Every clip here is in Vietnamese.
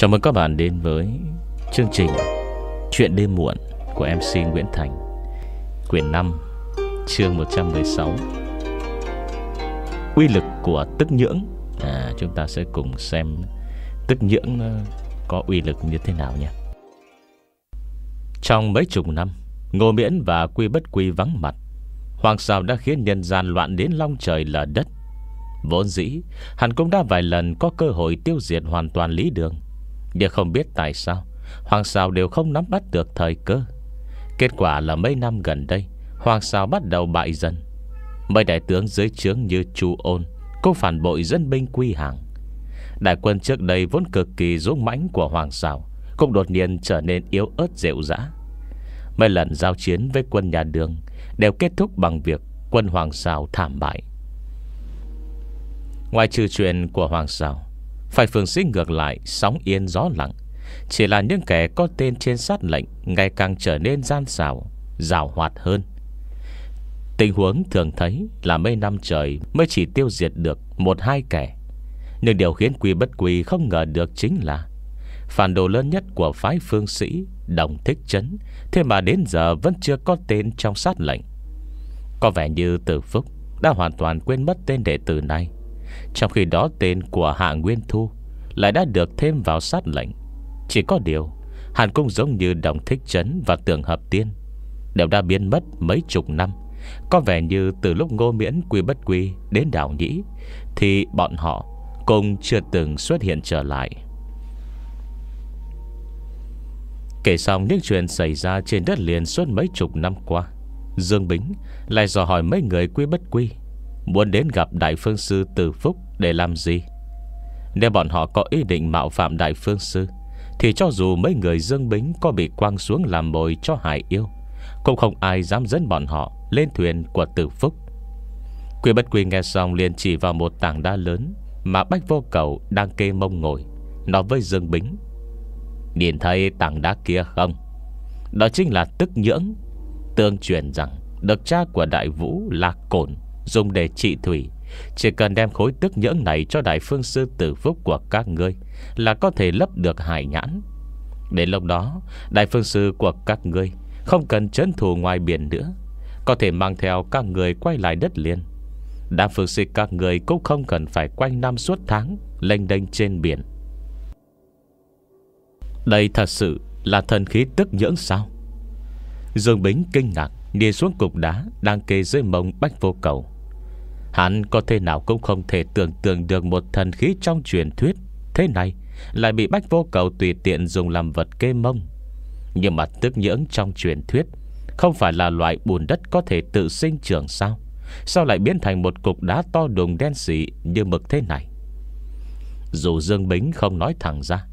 Chào mừng các bạn đến với chương trình Chuyện đêm muộn của MC Nguyễn Thành Quyển 5 chương 116 Quy lực của tức nhưỡng à, Chúng ta sẽ cùng xem tức nhưỡng ờ, có uy lực như thế nào nhé Trong mấy chục năm Ngô Miễn và Quy Bất Quy vắng mặt Hoàng Sào đã khiến nhân gian loạn đến long trời lở đất Vốn dĩ Hắn cũng đã vài lần có cơ hội tiêu diệt hoàn toàn lý đường nhưng không biết tại sao Hoàng Sào đều không nắm bắt được thời cơ Kết quả là mấy năm gần đây Hoàng Sào bắt đầu bại dần Mấy đại tướng dưới trướng như Chu Ôn Cũng phản bội dân binh quy hàng Đại quân trước đây vốn cực kỳ dũng mãnh của Hoàng Sào Cũng đột nhiên trở nên yếu ớt dịu dã Mấy lần giao chiến với quân nhà đường Đều kết thúc bằng việc quân Hoàng Sào thảm bại Ngoài trừ chuyện của Hoàng Sào phải phường sĩ ngược lại Sóng yên gió lặng Chỉ là những kẻ có tên trên sát lệnh Ngày càng trở nên gian xảo Rào hoạt hơn Tình huống thường thấy là mấy năm trời Mới chỉ tiêu diệt được một hai kẻ Nhưng điều khiến quy bất quy không ngờ được chính là Phản đồ lớn nhất của phái phương sĩ Đồng thích chấn Thế mà đến giờ vẫn chưa có tên trong sát lệnh Có vẻ như từ phúc Đã hoàn toàn quên mất tên đệ tử này trong khi đó tên của Hạ Nguyên Thu Lại đã được thêm vào sát lệnh Chỉ có điều Hàn Cung giống như đồng thích chấn và tường hợp tiên Đều đã biến mất mấy chục năm Có vẻ như từ lúc ngô miễn quy bất quy Đến đảo Nhĩ Thì bọn họ cũng chưa từng xuất hiện trở lại Kể xong những chuyện xảy ra trên đất liền suốt mấy chục năm qua Dương Bính lại dò hỏi mấy người quy bất quy Muốn đến gặp Đại Phương Sư Từ Phúc để làm gì Nếu bọn họ có ý định mạo phạm Đại Phương Sư Thì cho dù mấy người Dương Bính có bị quăng xuống làm mồi cho Hải Yêu Cũng không ai dám dẫn bọn họ lên thuyền của Từ Phúc Quy Bất Quy nghe xong liền chỉ vào một tảng đá lớn Mà Bách Vô Cầu đang kê mông ngồi Nói với Dương Bính Nhìn thấy tảng đá kia không Đó chính là tức nhưỡng Tương truyền rằng Được cha của đại vũ là cổn Dùng để trị thủy Chỉ cần đem khối tức nhưỡng này cho đại phương sư tử phúc của các ngươi Là có thể lấp được hải nhãn Đến lúc đó Đại phương sư của các ngươi Không cần trấn thủ ngoài biển nữa Có thể mang theo các người quay lại đất liền Đám phương sư các người cũng không cần phải quanh năm suốt tháng Lênh đênh trên biển Đây thật sự là thần khí tức nhưỡng sao Dương Bính kinh ngạc Đi xuống cục đá Đang kê dưới mông bách vô cầu Hắn có thể nào cũng không thể tưởng tượng được Một thần khí trong truyền thuyết Thế này lại bị bách vô cầu Tùy tiện dùng làm vật kê mông Nhưng mà tức nhưỡng trong truyền thuyết Không phải là loại bùn đất Có thể tự sinh trưởng sao Sao lại biến thành một cục đá to đùng đen xỉ Như mực thế này Dù Dương Bính không nói thẳng ra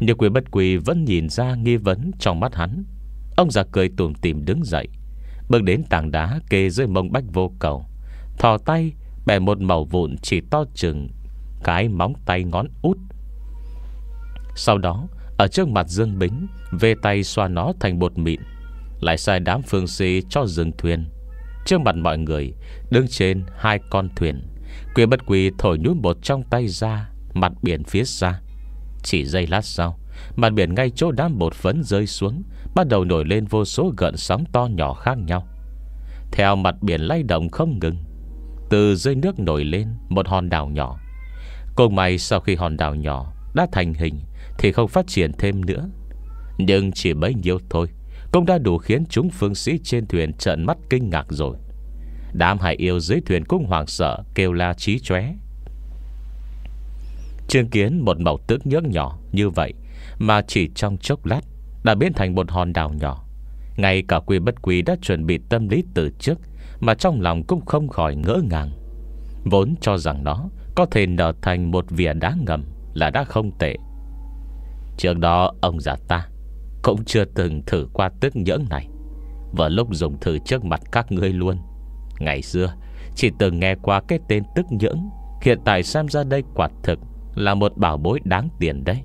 Nhưng quỷ bất quỷ vẫn nhìn ra Nghi vấn trong mắt hắn Ông già cười tùm tìm đứng dậy Bước đến tảng đá kê dưới mông bách vô cầu Thò tay Bẻ một màu vụn chỉ to chừng Cái móng tay ngón út Sau đó Ở trước mặt Dương Bính vê tay xoa nó thành bột mịn Lại sai đám phương si cho dừng thuyền Trước mặt mọi người Đứng trên hai con thuyền Quyền bất quỳ thổi nhút bột trong tay ra Mặt biển phía xa Chỉ giây lát sau Mặt biển ngay chỗ đám bột vẫn rơi xuống Bắt đầu nổi lên vô số gợn sóng to nhỏ khác nhau Theo mặt biển lay động không ngừng từ dưới nước nổi lên Một hòn đảo nhỏ Cùng may sau khi hòn đảo nhỏ Đã thành hình Thì không phát triển thêm nữa Nhưng chỉ bấy nhiêu thôi Cũng đã đủ khiến chúng phương sĩ trên thuyền trợn mắt kinh ngạc rồi Đám hải yêu dưới thuyền cũng hoảng sợ Kêu la trí chóe Chứng kiến một màu tước nhớt nhỏ như vậy Mà chỉ trong chốc lát Đã biến thành một hòn đảo nhỏ Ngay cả quy bất quý đã chuẩn bị tâm lý từ trước mà trong lòng cũng không khỏi ngỡ ngàng Vốn cho rằng nó Có thể nở thành một vỉa đá ngầm Là đã không tệ Trước đó ông già ta Cũng chưa từng thử qua tức nhưỡng này Và lúc dùng thử trước mặt các ngươi luôn Ngày xưa Chỉ từng nghe qua cái tên tức nhưỡng Hiện tại xem ra đây quả thực Là một bảo bối đáng tiền đấy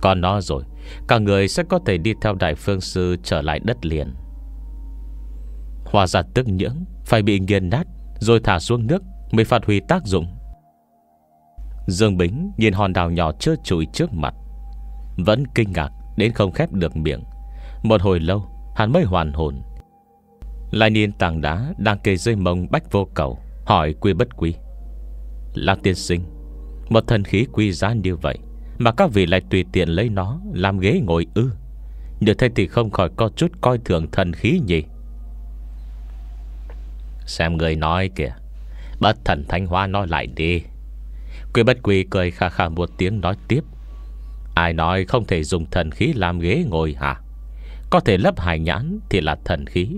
Còn nó rồi Cả người sẽ có thể đi theo đại phương sư Trở lại đất liền Hỏa giả tức nhưỡng Phải bị nghiền nát Rồi thả xuống nước Mới phát huy tác dụng Dương Bính nhìn hòn đảo nhỏ trơ trụi trước mặt Vẫn kinh ngạc Đến không khép được miệng Một hồi lâu Hắn mới hoàn hồn Lại nhìn tảng đá Đang kề dây mông bách vô cầu Hỏi quy bất quy Là tiên sinh Một thần khí quy giá như vậy Mà các vị lại tùy tiện lấy nó Làm ghế ngồi ư Như thay thì không khỏi có chút coi thường thần khí nhỉ Xem người nói kìa Bất thần thánh hoa nói lại đi Quy bất quy cười khà khà một tiếng nói tiếp Ai nói không thể dùng thần khí làm ghế ngồi hả Có thể lấp hài nhãn thì là thần khí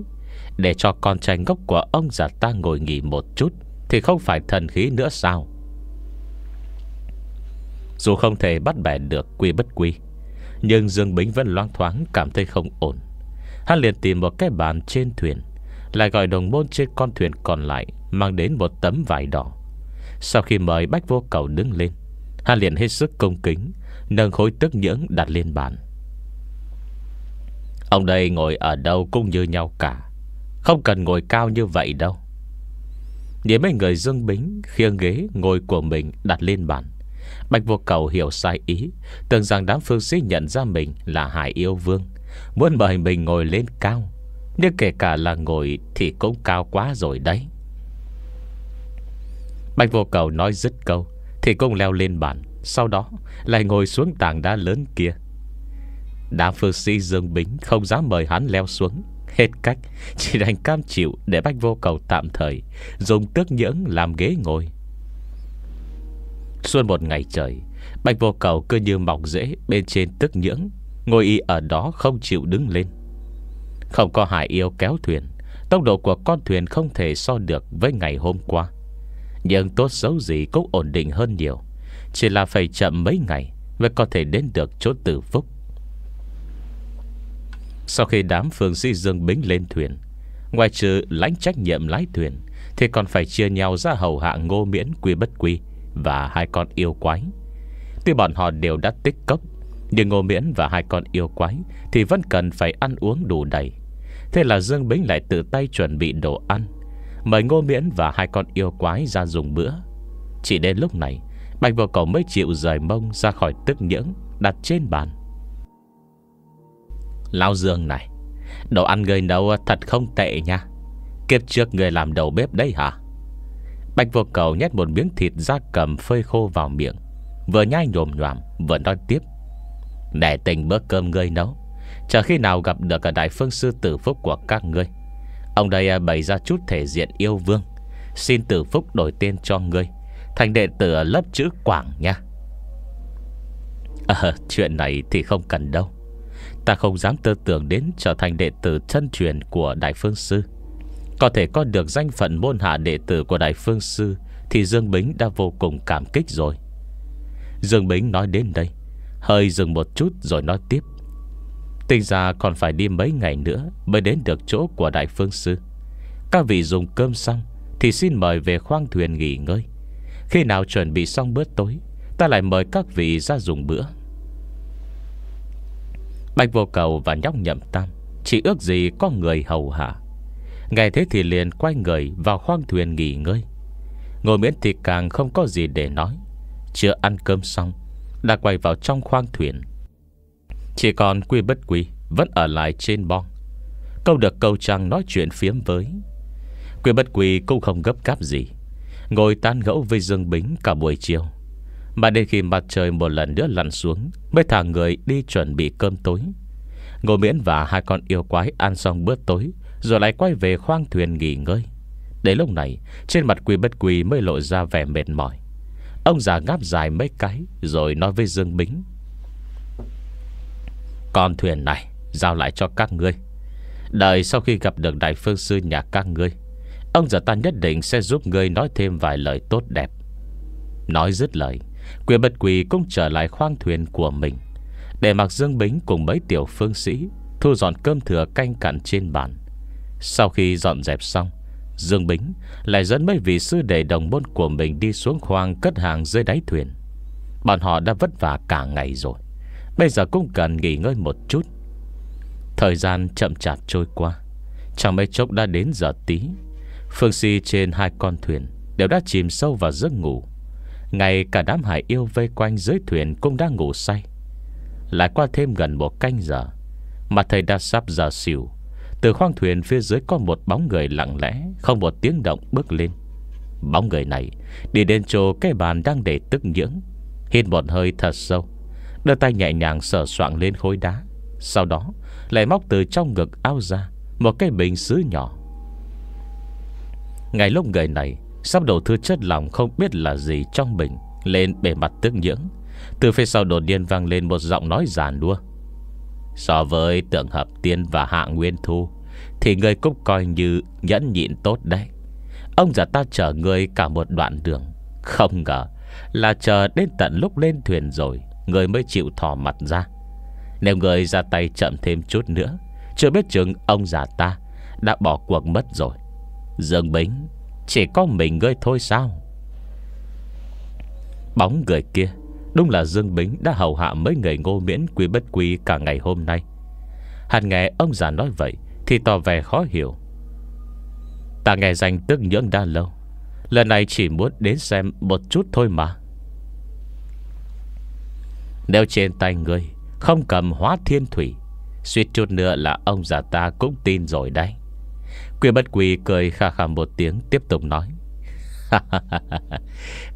Để cho con trai ngốc của ông già ta ngồi nghỉ một chút Thì không phải thần khí nữa sao Dù không thể bắt bẻ được quy bất quy Nhưng Dương Bính vẫn loang thoáng cảm thấy không ổn Hắn liền tìm một cái bàn trên thuyền lại gọi đồng môn trên con thuyền còn lại Mang đến một tấm vải đỏ Sau khi mời Bách Vô Cầu đứng lên Hắn liền hết sức công kính Nâng khối tức nhưỡng đặt lên bàn Ông đây ngồi ở đâu cũng như nhau cả Không cần ngồi cao như vậy đâu Nhìn mấy người dương bính Khiêng ghế ngồi của mình đặt lên bàn Bạch vô cầu hiểu sai ý Tưởng rằng đám phương sĩ nhận ra mình là Hải Yêu Vương Muốn mời mình ngồi lên cao nếu kể cả là ngồi Thì cũng cao quá rồi đấy Bạch vô cầu nói dứt câu Thì cũng leo lên bàn Sau đó lại ngồi xuống tảng đá lớn kia Đám phương sĩ Dương Bính Không dám mời hắn leo xuống Hết cách Chỉ đành cam chịu để bách vô cầu tạm thời Dùng tước nhẫn làm ghế ngồi Xuân một ngày trời Bạch vô cầu cứ như mọc rễ Bên trên tước nhưỡng Ngồi y ở đó không chịu đứng lên không có hải yêu kéo thuyền Tốc độ của con thuyền không thể so được với ngày hôm qua Nhưng tốt xấu gì cũng ổn định hơn nhiều Chỉ là phải chậm mấy ngày Mới có thể đến được chỗ tử phúc Sau khi đám phương sĩ dương bính lên thuyền Ngoài trừ lãnh trách nhiệm lái thuyền Thì còn phải chia nhau ra hầu hạ ngô miễn quy bất quy Và hai con yêu quái Tuy bọn họ đều đã tích cốc nhưng Ngô Miễn và hai con yêu quái Thì vẫn cần phải ăn uống đủ đầy Thế là Dương Bính lại tự tay chuẩn bị đồ ăn Mời Ngô Miễn và hai con yêu quái ra dùng bữa Chỉ đến lúc này Bạch vô cầu mới chịu rời mông ra khỏi tức nhưỡng Đặt trên bàn Lao Dương này Đồ ăn người nấu thật không tệ nha Kiếp trước người làm đầu bếp đấy hả Bạch vô cầu nhét một miếng thịt ra cầm phơi khô vào miệng Vừa nhai nhồm nhòm Vừa nói tiếp để tình bữa cơm ngươi nấu Chờ khi nào gặp được ở đại phương sư tử phúc của các ngươi Ông đây à, bày ra chút thể diện yêu vương Xin tử phúc đổi tên cho ngươi Thành đệ tử lớp chữ Quảng nha à, Chuyện này thì không cần đâu Ta không dám tư tưởng đến trở thành đệ tử chân truyền của Đại Phương Sư Có thể có được danh phận môn hạ đệ tử của Đại Phương Sư Thì Dương Bính đã vô cùng cảm kích rồi Dương Bính nói đến đây Hơi dừng một chút rồi nói tiếp Tình ra còn phải đi mấy ngày nữa Mới đến được chỗ của Đại Phương Sư Các vị dùng cơm xong Thì xin mời về khoang thuyền nghỉ ngơi Khi nào chuẩn bị xong bữa tối Ta lại mời các vị ra dùng bữa Bạch vô cầu và nhóc nhậm tam Chỉ ước gì có người hầu hạ Ngày thế thì liền quay người Vào khoang thuyền nghỉ ngơi Ngồi miễn thì càng không có gì để nói Chưa ăn cơm xong đã quay vào trong khoang thuyền Chỉ còn quy bất quy Vẫn ở lại trên bong Câu được câu trăng nói chuyện phiếm với Quy bất quy cũng không gấp gáp gì Ngồi tan gẫu với Dương Bính cả buổi chiều Mà đến khi mặt trời một lần nữa lặn xuống Mới thả người đi chuẩn bị cơm tối Ngồi Miễn và hai con yêu quái ăn xong bữa tối Rồi lại quay về khoang thuyền nghỉ ngơi Đến lúc này Trên mặt Quy bất quy mới lộ ra vẻ mệt mỏi Ông già ngáp dài mấy cái Rồi nói với Dương Bính Con thuyền này Giao lại cho các ngươi Đợi sau khi gặp được đại phương sư nhà các ngươi Ông già ta nhất định sẽ giúp ngươi Nói thêm vài lời tốt đẹp Nói dứt lời Quyền bật quỳ cũng trở lại khoang thuyền của mình Để mặc Dương Bính cùng mấy tiểu phương sĩ Thu dọn cơm thừa canh cặn trên bàn Sau khi dọn dẹp xong Dương Bính lại dẫn mấy vị sư đệ đồng môn của mình đi xuống khoang cất hàng dưới đáy thuyền. Bọn họ đã vất vả cả ngày rồi. Bây giờ cũng cần nghỉ ngơi một chút. Thời gian chậm chạp trôi qua. Chẳng mấy chốc đã đến giờ tí. Phương Si trên hai con thuyền đều đã chìm sâu vào giấc ngủ. Ngày cả đám hải yêu vây quanh dưới thuyền cũng đã ngủ say. Lại qua thêm gần một canh giờ. Mà thầy đã sắp giờ xỉu từ khoang thuyền phía dưới có một bóng người lặng lẽ Không một tiếng động bước lên Bóng người này đi đến chỗ cái bàn đang để tức nhưỡng Hít một hơi thật sâu Đưa tay nhẹ nhàng sờ soạn lên khối đá Sau đó lại móc từ trong ngực áo ra Một cái bình sứ nhỏ Ngày lúc người này Sắp đổ thứ chất lòng không biết là gì trong bình Lên bề mặt tức nhưỡng Từ phía sau đột nhiên vang lên một giọng nói giàn đua So với tượng hợp tiên và hạ nguyên thu Thì người cũng coi như nhẫn nhịn tốt đấy Ông già ta chờ người cả một đoạn đường Không ngờ Là chờ đến tận lúc lên thuyền rồi Người mới chịu thò mặt ra Nếu người ra tay chậm thêm chút nữa Chưa biết chừng ông già ta Đã bỏ cuộc mất rồi Dương Bính Chỉ có mình ngươi thôi sao Bóng người kia Đúng là Dương Bính đã hầu hạ mấy người ngô miễn quý bất quý cả ngày hôm nay Hắn nghe ông già nói vậy Thì tỏ vẻ khó hiểu Ta nghe danh tức nhưỡng đã lâu Lần này chỉ muốn đến xem một chút thôi mà Nếu trên tay người Không cầm hóa thiên thủy Suýt chút nữa là ông già ta cũng tin rồi đấy Quỷ bất quỷ cười khà khà một tiếng Tiếp tục nói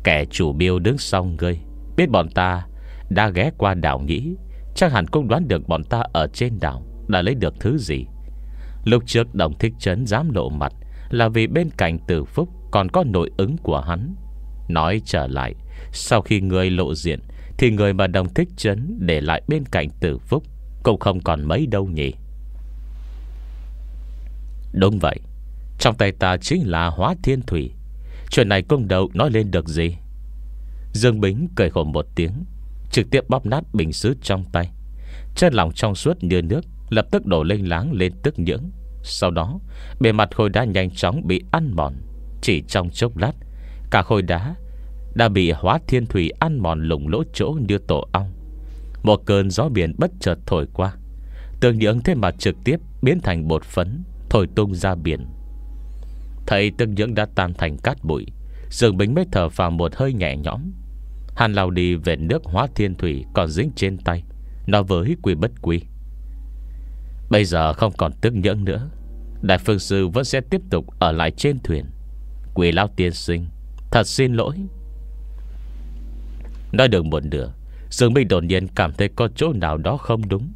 Kẻ chủ biêu đứng sau ngươi Biết bọn ta đã ghé qua đảo nghĩ Chắc hẳn cũng đoán được bọn ta ở trên đảo Đã lấy được thứ gì Lúc trước đồng thích trấn dám lộ mặt Là vì bên cạnh tử phúc Còn có nội ứng của hắn Nói trở lại Sau khi người lộ diện Thì người mà đồng thích trấn để lại bên cạnh tử phúc Cũng không còn mấy đâu nhỉ Đúng vậy Trong tay ta chính là hóa thiên thủy Chuyện này công đầu nói lên được gì Dương Bính cười khổ một tiếng Trực tiếp bóp nát bình xứ trong tay Chân lòng trong suốt như nước Lập tức đổ lênh láng lên tức nhưỡng Sau đó bề mặt khối đá nhanh chóng bị ăn mòn Chỉ trong chốc lát Cả khối đá Đã bị hóa thiên thủy ăn mòn lủng lỗ chỗ như tổ ong Một cơn gió biển bất chợt thổi qua Tường nhưỡng thế mà trực tiếp Biến thành bột phấn Thổi tung ra biển Thầy tương nhưỡng đã tan thành cát bụi Dương Bính mới thở vào một hơi nhẹ nhõm Hàn lao đi về nước hóa thiên thủy Còn dính trên tay Nó với quy bất quy Bây giờ không còn tức nhẫn nữa Đại phương sư vẫn sẽ tiếp tục Ở lại trên thuyền Quỷ lao tiên sinh Thật xin lỗi Nói được một nửa Dương Minh đột nhiên cảm thấy có chỗ nào đó không đúng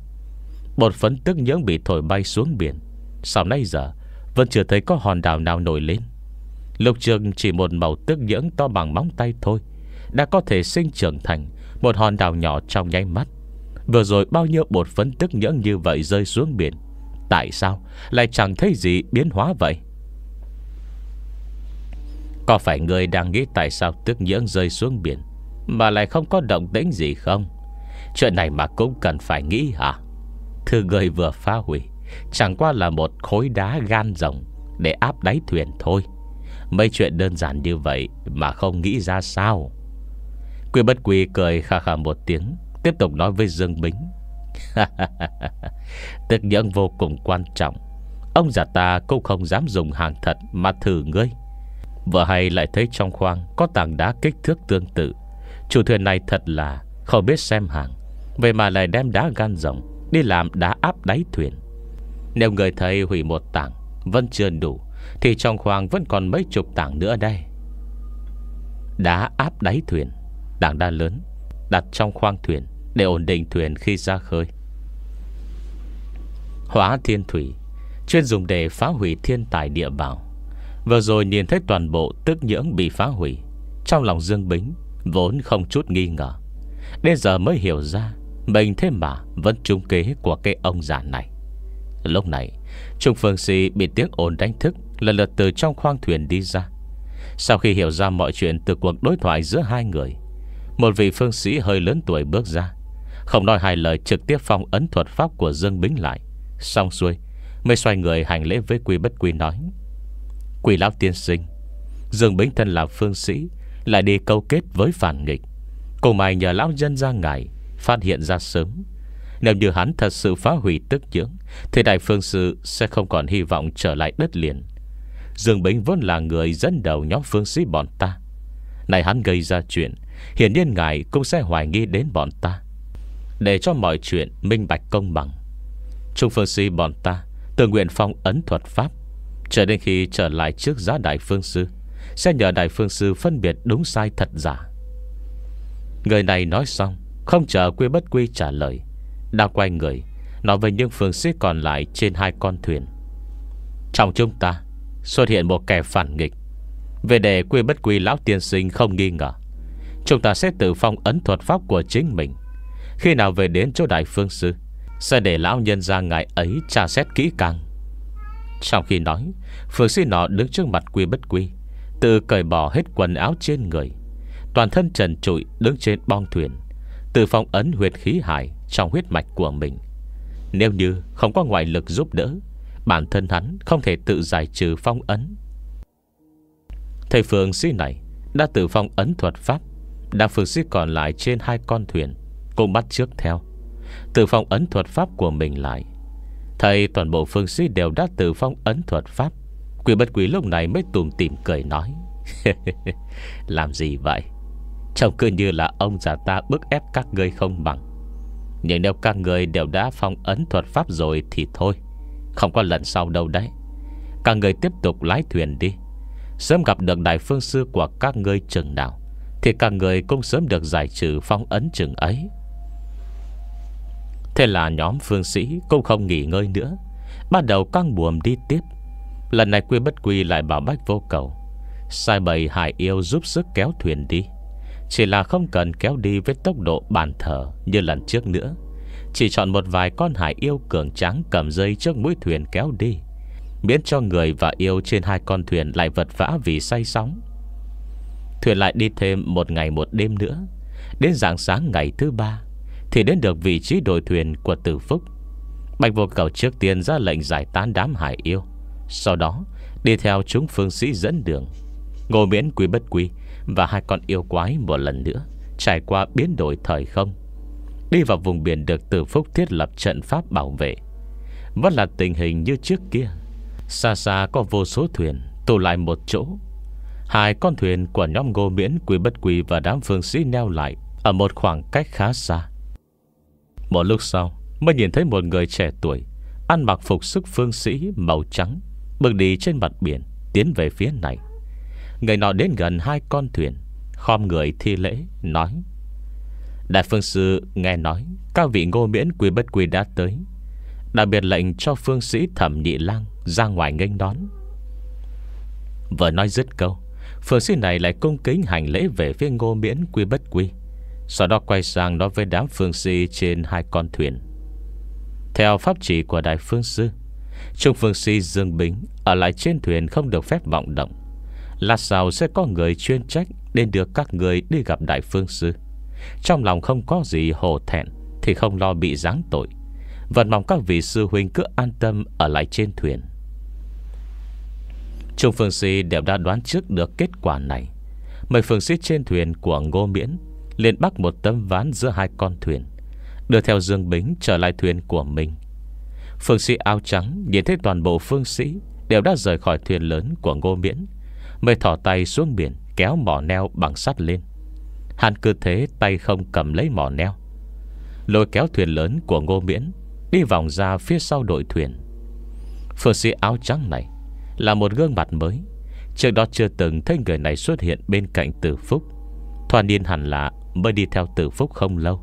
Bột phấn tức nhẫn bị thổi bay xuống biển Sau nay giờ Vẫn chưa thấy có hòn đảo nào nổi lên Lục trường chỉ một màu tức nhẫn to bằng móng tay thôi đã có thể sinh trưởng thành một hòn đảo nhỏ trong nháy mắt. Vừa rồi bao nhiêu bột phấn tức nhẫn như vậy rơi xuống biển. Tại sao lại chẳng thấy gì biến hóa vậy? Có phải người đang nghĩ tại sao tức nhẫn rơi xuống biển Mà lại không có động tĩnh gì không Chuyện này mà cũng cần phải nghĩ hả Thư người vừa phá hủy Chẳng qua là một khối đá gan rồng Để áp đáy thuyền thôi Mấy chuyện đơn giản như vậy Mà không nghĩ ra sao Quy bất quy cười khà khà một tiếng Tiếp tục nói với Dương Bính Tức những vô cùng quan trọng Ông già ta cũng không dám dùng hàng thật Mà thử ngươi Vợ hay lại thấy trong khoang Có tảng đá kích thước tương tự Chủ thuyền này thật là không biết xem hàng Vậy mà lại đem đá gan rộng Đi làm đá áp đáy thuyền Nếu người thầy hủy một tảng Vẫn chưa đủ Thì trong khoang vẫn còn mấy chục tảng nữa đây Đá áp đáy thuyền đảng đa lớn Đặt trong khoang thuyền Để ổn định thuyền khi ra khơi Hóa thiên thủy Chuyên dùng để phá hủy thiên tài địa bảo Vừa rồi nhìn thấy toàn bộ Tức nhưỡng bị phá hủy Trong lòng Dương Bính Vốn không chút nghi ngờ Đến giờ mới hiểu ra Mình thế mà vẫn trung kế của cái ông già này Lúc này Trung Phương Sĩ bị tiếng ồn đánh thức Lần lượt từ trong khoang thuyền đi ra Sau khi hiểu ra mọi chuyện Từ cuộc đối thoại giữa hai người một vị phương sĩ hơi lớn tuổi bước ra Không nói hai lời trực tiếp phong ấn thuật pháp của Dương Bính lại Xong xuôi Mới xoay người hành lễ với quy bất quy nói Quỷ lão tiên sinh Dương Bính thân là phương sĩ Lại đi câu kết với phản nghịch Cùng mày nhờ lão dân ra ngài Phát hiện ra sớm Nếu như hắn thật sự phá hủy tức dưỡng Thì đại phương sư sẽ không còn hy vọng trở lại đất liền Dương Bính vốn là người dẫn đầu nhóm phương sĩ bọn ta Này hắn gây ra chuyện Hiển nhiên ngài cũng sẽ hoài nghi đến bọn ta Để cho mọi chuyện minh bạch công bằng Trung Phương Sư bọn ta Tự nguyện phong ấn thuật pháp Trở đến khi trở lại trước giá Đại Phương Sư Sẽ nhờ Đại Phương Sư phân biệt đúng sai thật giả Người này nói xong Không chờ quy bất quy trả lời đang quay người Nói với những phương sĩ còn lại trên hai con thuyền Trong chúng ta Xuất hiện một kẻ phản nghịch Về để quy bất quy lão tiên sinh không nghi ngờ Chúng ta sẽ tự phong ấn thuật pháp của chính mình Khi nào về đến chỗ đại phương sư Sẽ để lão nhân ra ngài ấy tra xét kỹ càng Trong khi nói Phương sư nọ đứng trước mặt quy bất quy Tự cởi bỏ hết quần áo trên người Toàn thân trần trụi đứng trên bong thuyền Tự phong ấn huyệt khí hải Trong huyết mạch của mình Nếu như không có ngoại lực giúp đỡ Bản thân hắn không thể tự giải trừ phong ấn Thầy phương sư này Đã tự phong ấn thuật pháp Đám phương sĩ còn lại trên hai con thuyền Cũng bắt trước theo Từ phong ấn thuật pháp của mình lại Thầy toàn bộ phương sĩ đều đã từ phong ấn thuật pháp Quỷ bất quỷ lúc này mới tùm tìm cười nói Làm gì vậy Trông cứ như là ông già ta bức ép các ngươi không bằng Nhưng nếu các ngươi đều đã phong ấn thuật pháp rồi thì thôi Không có lần sau đâu đấy Các người tiếp tục lái thuyền đi Sớm gặp được đại phương sư của các ngươi chừng nào thì cả người cũng sớm được giải trừ phong ấn chừng ấy Thế là nhóm phương sĩ cũng không nghỉ ngơi nữa Bắt đầu căng buồm đi tiếp Lần này quy bất quy lại bảo bách vô cầu Sai bầy hải yêu giúp sức kéo thuyền đi Chỉ là không cần kéo đi với tốc độ bàn thở như lần trước nữa Chỉ chọn một vài con hải yêu cường trắng cầm dây trước mũi thuyền kéo đi Miễn cho người và yêu trên hai con thuyền lại vật vã vì say sóng Thuyền lại đi thêm một ngày một đêm nữa Đến rạng sáng ngày thứ ba Thì đến được vị trí đội thuyền của Tử Phúc Bạch vô cầu trước tiên ra lệnh giải tán đám hải yêu Sau đó Đi theo chúng phương sĩ dẫn đường ngồi miễn quý bất quý Và hai con yêu quái một lần nữa Trải qua biến đổi thời không Đi vào vùng biển được Tử Phúc thiết lập trận pháp bảo vệ Vẫn là tình hình như trước kia Xa xa có vô số thuyền Tụ lại một chỗ Hai con thuyền của nhóm Ngô Miễn Quỷ Bất quỳ và đám phương sĩ neo lại Ở một khoảng cách khá xa Một lúc sau Mới nhìn thấy một người trẻ tuổi Ăn mặc phục sức phương sĩ màu trắng Bước đi trên mặt biển Tiến về phía này Người nọ đến gần hai con thuyền Khom người thi lễ nói Đại phương sư nghe nói Các vị ngô miễn quý bất quỳ đã tới Đặc biệt lệnh cho phương sĩ thẩm nhị lang Ra ngoài nghênh đón Vừa nói dứt câu Phượng sư này lại cung kính hành lễ về phía ngô miễn quy bất quy Sau đó quay sang nói với đám phương sư trên hai con thuyền Theo pháp chỉ của đại phương sư Trung phương sư Dương Bính Ở lại trên thuyền không được phép vọng động Lát sau sẽ có người chuyên trách Đến được các người đi gặp đại phương sư Trong lòng không có gì hổ thẹn Thì không lo bị giáng tội Vẫn mong các vị sư huynh cứ an tâm Ở lại trên thuyền Trung Phương Sĩ đều đã đoán trước được kết quả này Mấy phương sĩ trên thuyền của Ngô Miễn liền bắt một tấm ván giữa hai con thuyền Đưa theo Dương Bính trở lại thuyền của mình Phương sĩ áo trắng Nhìn thấy toàn bộ phương sĩ Đều đã rời khỏi thuyền lớn của Ngô Miễn Mới thỏ tay xuống biển Kéo mỏ neo bằng sắt lên Hàn cứ thế tay không cầm lấy mỏ neo Lôi kéo thuyền lớn của Ngô Miễn Đi vòng ra phía sau đội thuyền Phương sĩ áo trắng này là một gương mặt mới Trước đó chưa từng thấy người này xuất hiện bên cạnh Tử Phúc Thoa Niên hẳn lạ, mới đi theo Tử Phúc không lâu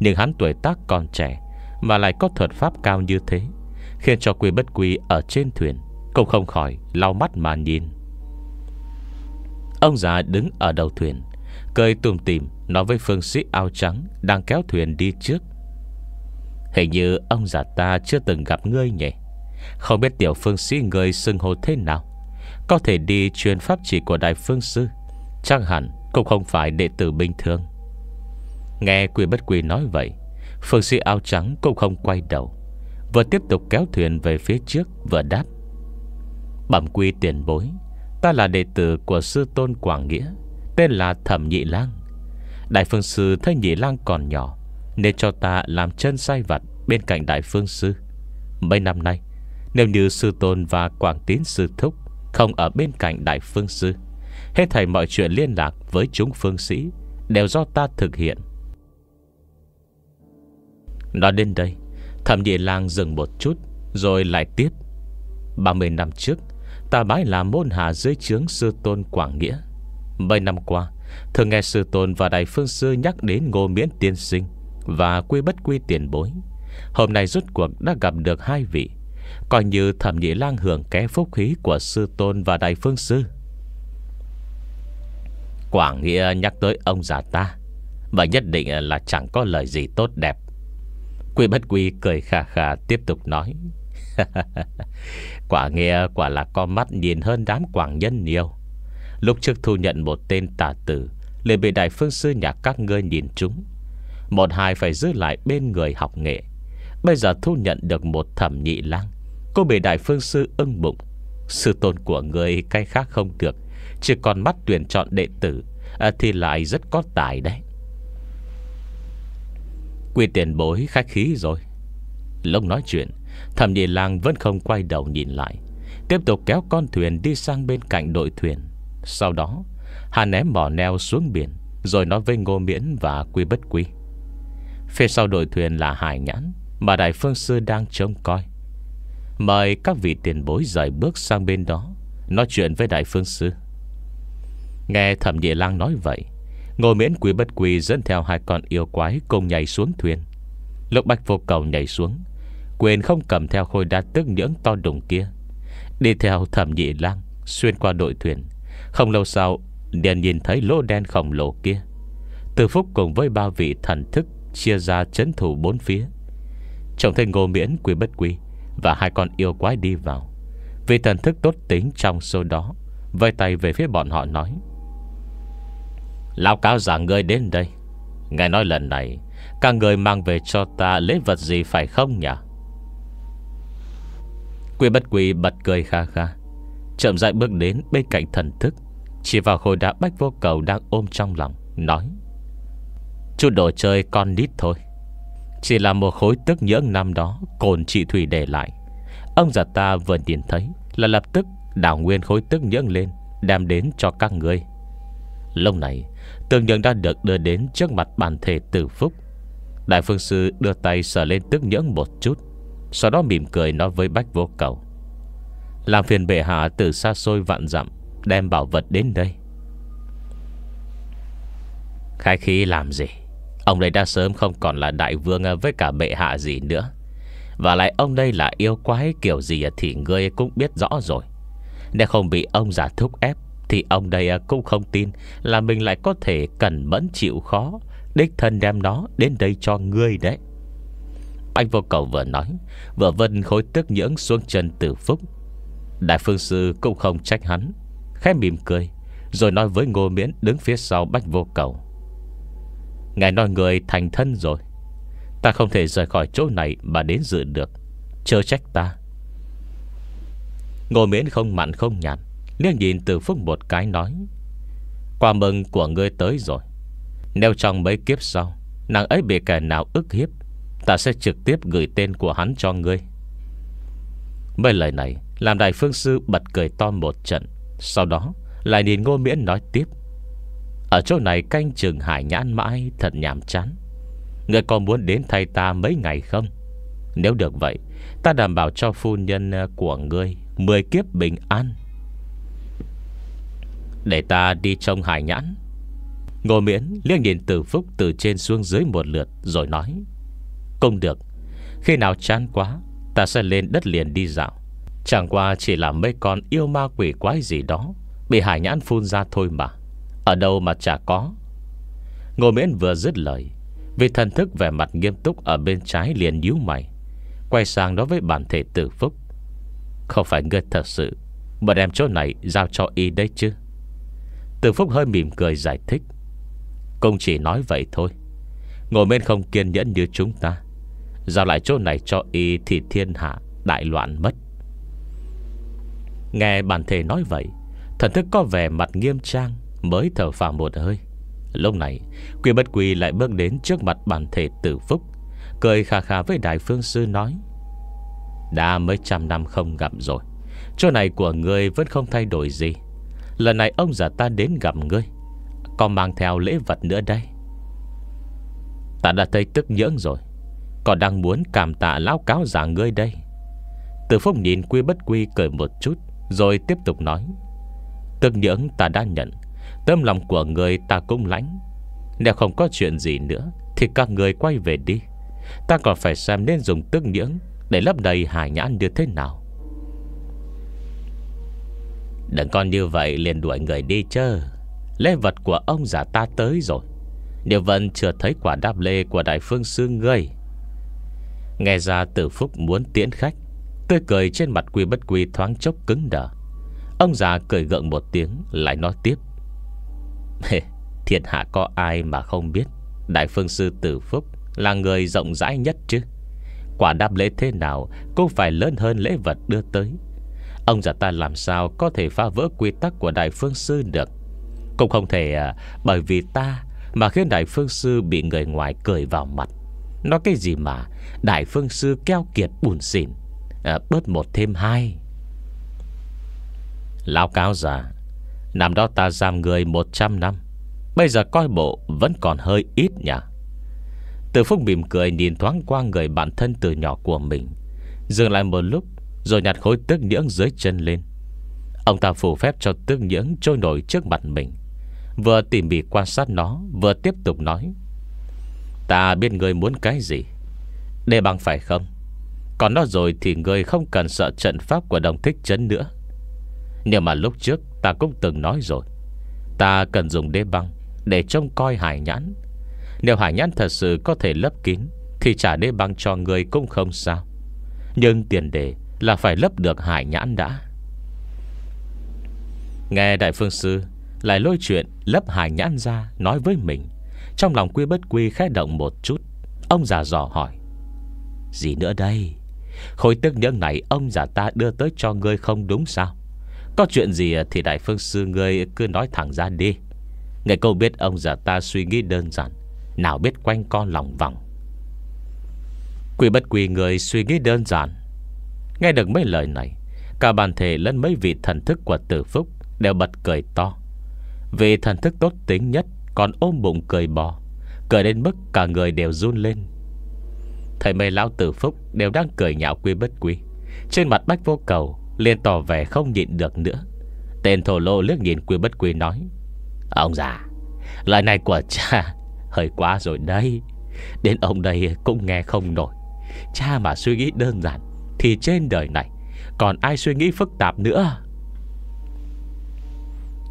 Nhưng hắn tuổi tác còn trẻ Mà lại có thuật pháp cao như thế Khiến cho quy bất quy ở trên thuyền Cũng không khỏi lau mắt mà nhìn Ông già đứng ở đầu thuyền Cười tùm tìm Nói với phương sĩ áo trắng Đang kéo thuyền đi trước Hình như ông già ta chưa từng gặp ngươi nhỉ không biết tiểu phương sĩ người xưng hồ thế nào Có thể đi truyền pháp chỉ của đại phương sư Chắc hẳn cũng không phải đệ tử bình thường Nghe quỷ bất quỷ nói vậy Phương sĩ áo trắng cũng không quay đầu Vừa tiếp tục kéo thuyền về phía trước Vừa đáp Bẩm quy tiền bối Ta là đệ tử của sư tôn Quảng Nghĩa Tên là Thẩm Nhị Lang Đại phương sư thấy Nhị Lang còn nhỏ Nên cho ta làm chân sai vặt Bên cạnh đại phương sư Mấy năm nay nếu như sư tôn và quảng tín sư thúc Không ở bên cạnh đại phương sư Hết thầy mọi chuyện liên lạc với chúng phương sĩ Đều do ta thực hiện Nói đến đây Thẩm địa lang dừng một chút Rồi lại tiếp 30 năm trước Ta bái là môn hạ dưới chướng sư tôn Quảng Nghĩa Mấy năm qua Thường nghe sư tôn và đại phương sư nhắc đến ngô miễn tiên sinh Và quy bất quy tiền bối Hôm nay rốt cuộc đã gặp được hai vị Coi như thẩm nhị lang hưởng cái phúc khí Của sư tôn và đại phương sư Quảng Nghĩa nhắc tới ông già ta Và nhất định là chẳng có lời gì tốt đẹp Quy bất quy cười khà khà tiếp tục nói Quả nghĩa quả là con mắt nhìn hơn đám quảng nhân nhiều Lúc trước thu nhận một tên tà tử liền bị đại phương sư nhà các ngươi nhìn chúng Một hai phải giữ lại bên người học nghệ Bây giờ thu nhận được một thẩm nhị lang Cô bị đại phương sư ưng bụng sự tồn của người cái khác không được Chỉ còn mắt tuyển chọn đệ tử à, Thì lại rất có tài đấy Quy tiền bối khách khí rồi Lúc nói chuyện thầm nhị lang vẫn không quay đầu nhìn lại Tiếp tục kéo con thuyền đi sang bên cạnh đội thuyền Sau đó Hà ném bỏ neo xuống biển Rồi nói với Ngô Miễn và Quy Bất Quy Phía sau đội thuyền là Hải Nhãn Mà Đại Phương Sư đang trông coi Mời các vị tiền bối rời bước sang bên đó Nói chuyện với Đại Phương Sư Nghe thẩm nhị lang nói vậy Ngồi miễn quý bất quý dẫn theo hai con yêu quái Cùng nhảy xuống thuyền Lục bạch vô cầu nhảy xuống Quyền không cầm theo khôi đa tức những to đùng kia Đi theo thẩm nhị lang Xuyên qua đội thuyền Không lâu sau Điền nhìn thấy lỗ đen khổng lồ kia Từ phúc cùng với ba vị thần thức Chia ra chấn thủ bốn phía Trọng thấy ngô miễn quý bất quý và hai con yêu quái đi vào Vì thần thức tốt tính trong số đó Vây tay về phía bọn họ nói Lão cáo giả ngươi đến đây Ngài nói lần này Các người mang về cho ta lễ vật gì phải không nhỉ Quy bất quy bật cười kha kha Chậm dại bước đến bên cạnh thần thức Chỉ vào khối đá bách vô cầu đang ôm trong lòng Nói Chút đồ chơi con nít thôi chỉ là một khối tức nhưỡng năm đó Cồn chị Thủy để lại Ông già ta vừa nhìn thấy Là lập tức đảo nguyên khối tức nhưỡng lên Đem đến cho các người Lúc này Tương nhân đã được đưa đến trước mặt bàn thể tử phúc Đại phương sư đưa tay sờ lên tức nhẫn một chút Sau đó mỉm cười nói với bách vô cầu Làm phiền bệ hạ từ xa xôi vạn dặm Đem bảo vật đến đây Khai khí làm gì Ông đây đã sớm không còn là đại vương à, với cả bệ hạ gì nữa Và lại ông đây là yêu quái kiểu gì à, thì ngươi cũng biết rõ rồi Nếu không bị ông giả thúc ép Thì ông đây à, cũng không tin là mình lại có thể cần mẫn chịu khó Đích thân đem nó đến đây cho ngươi đấy Anh vô cầu vừa nói Vừa vân khối tức nhưỡng xuống chân tử phúc Đại phương sư cũng không trách hắn Khẽ mỉm cười Rồi nói với ngô miễn đứng phía sau bách vô cầu Ngài nói người thành thân rồi Ta không thể rời khỏi chỗ này Mà đến dự được Chớ trách ta Ngô miễn không mặn không nhạt Liếc nhìn từ phúc một cái nói Qua mừng của ngươi tới rồi Nếu trong mấy kiếp sau Nàng ấy bị kẻ nào ức hiếp Ta sẽ trực tiếp gửi tên của hắn cho ngươi Mấy lời này Làm đại phương sư bật cười to một trận Sau đó lại nhìn ngô miễn nói tiếp ở chỗ này canh trường hải nhãn mãi Thật nhàm chán Người còn muốn đến thay ta mấy ngày không Nếu được vậy Ta đảm bảo cho phu nhân ờ, của ngươi Mười kiếp bình an Để ta đi trong hải nhãn Ngô miễn liếc nhìn từ phúc Từ trên xuống dưới một lượt Rồi nói Không được Khi nào chán quá Ta sẽ lên đất liền đi dạo Chẳng qua chỉ là mấy con yêu ma quỷ quái gì đó Bị hải nhãn phun ra thôi mà ở đâu mà chả có Ngô Miễn vừa dứt lời Vì thần thức vẻ mặt nghiêm túc Ở bên trái liền nhíu mày Quay sang đối với bản thể tử phúc Không phải ngươi thật sự Mà đem chỗ này giao cho y đấy chứ Tử phúc hơi mỉm cười giải thích Công chỉ nói vậy thôi Ngô bên không kiên nhẫn như chúng ta Giao lại chỗ này cho y Thì thiên hạ đại loạn mất Nghe bản thể nói vậy Thần thức có vẻ mặt nghiêm trang Mới thở phào một hơi Lúc này quỷ bất quỷ lại bước đến trước mặt bản thể tử phúc Cười kha kha với đại phương sư nói Đã mấy trăm năm không gặp rồi Chỗ này của ngươi vẫn không thay đổi gì Lần này ông già ta đến gặp ngươi Còn mang theo lễ vật nữa đây Ta đã thấy tức nhẫn rồi Còn đang muốn cảm tạ lão cáo già ngươi đây Tử Phúc nhìn quy bất quy cười một chút Rồi tiếp tục nói Tức nhẫn ta đã nhận Tâm lòng của người ta cũng lãnh Nếu không có chuyện gì nữa Thì các người quay về đi Ta còn phải xem nên dùng tức nhưỡng Để lấp đầy hải nhãn như thế nào Đừng con như vậy liền đuổi người đi chơ Lê vật của ông già ta tới rồi Điều vẫn chưa thấy quả đáp lê Của đại phương sư ngươi Nghe ra tử phúc muốn tiễn khách Tươi cười trên mặt quy bất quy thoáng chốc cứng đờ Ông già cười gượng một tiếng Lại nói tiếp thiệt hạ có ai mà không biết Đại phương sư Tử Phúc Là người rộng rãi nhất chứ Quả đáp lễ thế nào Cũng phải lớn hơn lễ vật đưa tới Ông già ta làm sao có thể phá vỡ quy tắc của Đại phương sư được Cũng không thể à, bởi vì ta Mà khiến Đại phương sư bị người ngoài cười vào mặt Nói cái gì mà Đại phương sư keo kiệt bùn xỉn à, Bớt một thêm hai Lão cáo già Năm đó ta giam người 100 năm Bây giờ coi bộ vẫn còn hơi ít nhỉ Từ Phúc mỉm cười nhìn thoáng qua người bạn thân từ nhỏ của mình Dừng lại một lúc Rồi nhặt khối tước nhưỡng dưới chân lên Ông ta phủ phép cho tước nhưỡng trôi nổi trước mặt mình Vừa tỉ mỉ quan sát nó Vừa tiếp tục nói Ta biết người muốn cái gì Đề bằng phải không Còn nó rồi thì người không cần sợ trận pháp của đồng thích chấn nữa Nhưng mà lúc trước Ta cũng từng nói rồi Ta cần dùng đê băng Để trông coi hải nhãn Nếu hải nhãn thật sự có thể lấp kín Thì trả đê băng cho người cũng không sao Nhưng tiền đề là phải lấp được hải nhãn đã Nghe Đại Phương Sư Lại lôi chuyện lấp hải nhãn ra Nói với mình Trong lòng quy bất quy khẽ động một chút Ông già dò hỏi Gì nữa đây Khối tức nhưỡng này ông già ta đưa tới cho ngươi không đúng sao có chuyện gì thì Đại Phương Sư ngươi cứ nói thẳng ra đi Ngày câu biết ông già ta suy nghĩ đơn giản Nào biết quanh con lòng vòng Quỷ bất quỷ người suy nghĩ đơn giản Nghe được mấy lời này Cả bàn thể lẫn mấy vị thần thức của tử phúc Đều bật cười to vị thần thức tốt tính nhất Còn ôm bụng cười bò Cười đến mức cả người đều run lên Thầy mấy lão tử phúc đều đang cười nhạo quy bất quy Trên mặt bách vô cầu liền tỏ vẻ không nhịn được nữa Tên thổ lô liếc nhìn quy bất quy nói Ông già Lời này của cha Hơi quá rồi đây. Đến ông đây cũng nghe không nổi Cha mà suy nghĩ đơn giản Thì trên đời này Còn ai suy nghĩ phức tạp nữa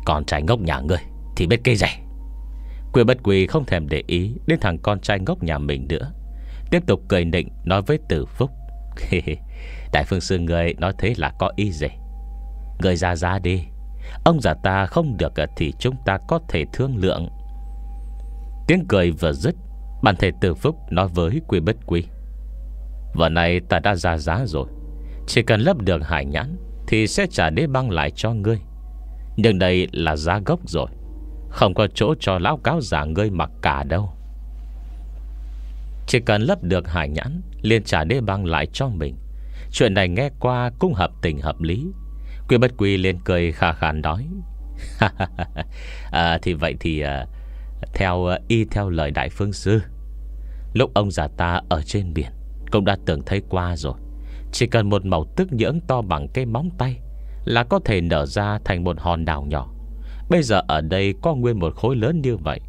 Con trai ngốc nhà ngươi Thì biết cây rẻ Quy bất quy không thèm để ý Đến thằng con trai ngốc nhà mình nữa Tiếp tục cười nịnh nói với tử phúc Đại phương sư người nói thế là có ý gì Người ra ra đi Ông già ta không được Thì chúng ta có thể thương lượng Tiếng cười vừa dứt Bản thể tử phúc nói với quy bất quy Vợ này ta đã ra giá rồi Chỉ cần lấp được hải nhãn Thì sẽ trả đế băng lại cho ngươi Nhưng đây là giá gốc rồi Không có chỗ cho lão cáo giả ngươi mặc cả đâu Chỉ cần lấp được hải nhãn liền trả đế băng lại cho mình Chuyện này nghe qua cũng hợp tình hợp lý Quy bất quy lên cười khà khà nói à, Thì vậy thì à, Theo à, y theo lời đại phương sư Lúc ông già ta ở trên biển Cũng đã tưởng thấy qua rồi Chỉ cần một màu tức nhưỡng to bằng cây móng tay Là có thể nở ra thành một hòn đảo nhỏ Bây giờ ở đây có nguyên một khối lớn như vậy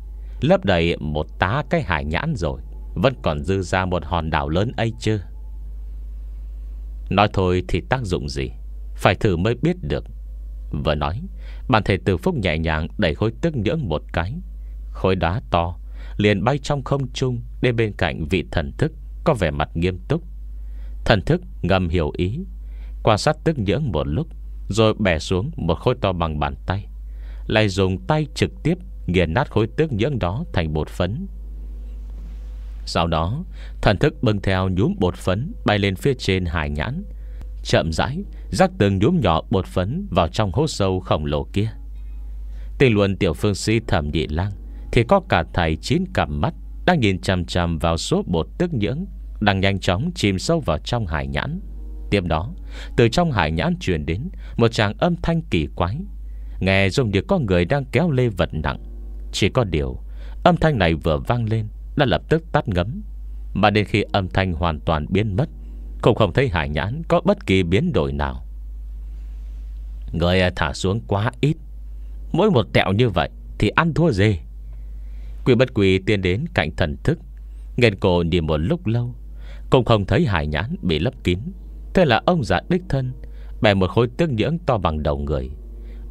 Lấp đầy một tá cái hải nhãn rồi Vẫn còn dư ra một hòn đảo lớn ấy chưa Nói thôi thì tác dụng gì Phải thử mới biết được Vừa nói Bàn thể từ phúc nhẹ nhàng đẩy khối tức nhưỡng một cái Khối đá to Liền bay trong không trung Đến bên cạnh vị thần thức Có vẻ mặt nghiêm túc Thần thức ngầm hiểu ý Quan sát tức nhưỡng một lúc Rồi bẻ xuống một khối to bằng bàn tay Lại dùng tay trực tiếp Nghiền nát khối tước nhưỡng đó thành bột phấn sau đó Thần thức bưng theo nhúm bột phấn Bay lên phía trên hải nhãn Chậm rãi Rắc từng nhúm nhỏ bột phấn Vào trong hố sâu khổng lồ kia Tình luận tiểu phương sĩ thẩm nhị lang Thì có cả thầy chín cặp mắt Đang nhìn chằm chằm vào số bột tức nhưỡng Đang nhanh chóng chìm sâu vào trong hải nhãn Tiếp đó Từ trong hải nhãn truyền đến Một tràng âm thanh kỳ quái Nghe dùng như có người đang kéo lê vật nặng Chỉ có điều Âm thanh này vừa vang lên đã lập tức tắt ngấm Mà đến khi âm thanh hoàn toàn biến mất Cũng không thấy hải nhãn có bất kỳ biến đổi nào Người thả xuống quá ít Mỗi một tẹo như vậy Thì ăn thua gì Quỷ bất quỷ tiến đến cạnh thần thức nghen cổ nhìn một lúc lâu Cũng không thấy hải nhãn bị lấp kín Thế là ông giả đích thân Bẻ một khối tương nhưỡng to bằng đầu người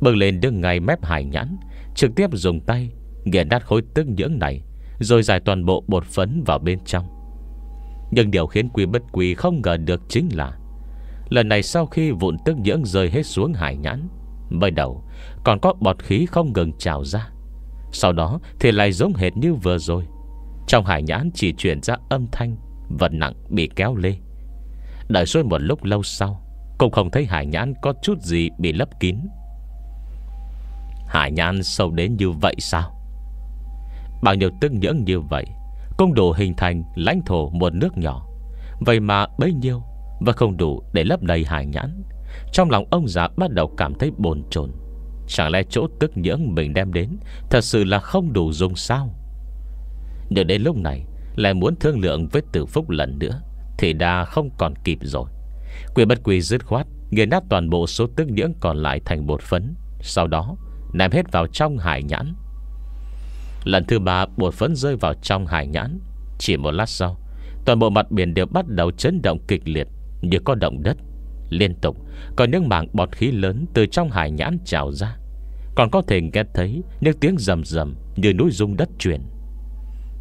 Bừng lên đứng ngay mép hải nhãn Trực tiếp dùng tay Nghiền nát khối tương nhưỡng này rồi giải toàn bộ bột phấn vào bên trong Nhưng điều khiến Quy Bất Quy không ngờ được chính là Lần này sau khi vụn tức nhưỡng rơi hết xuống hải nhãn Mới đầu còn có bọt khí không ngừng trào ra Sau đó thì lại giống hệt như vừa rồi Trong hải nhãn chỉ chuyển ra âm thanh Vật nặng bị kéo lê Đợi suốt một lúc lâu sau Cũng không thấy hải nhãn có chút gì bị lấp kín Hải nhãn sâu đến như vậy sao Bao nhiêu tương nhưỡng như vậy Cũng đủ hình thành lãnh thổ một nước nhỏ Vậy mà bấy nhiêu Và không đủ để lấp đầy hải nhãn Trong lòng ông già bắt đầu cảm thấy bồn chồn Chẳng lẽ chỗ tức nhưỡng mình đem đến Thật sự là không đủ dùng sao Nhưng đến lúc này Lại muốn thương lượng với tử phúc lần nữa Thì đã không còn kịp rồi Quỷ bất quỷ dứt khoát Nghiền nát toàn bộ số tức nhưỡng còn lại thành bột phấn Sau đó ném hết vào trong hải nhãn Lần thứ ba bột phấn rơi vào trong hải nhãn Chỉ một lát sau Toàn bộ mặt biển đều bắt đầu chấn động kịch liệt Như có động đất Liên tục có những mảng bọt khí lớn Từ trong hải nhãn trào ra Còn có thể nghe thấy những tiếng rầm rầm Như núi rung đất chuyển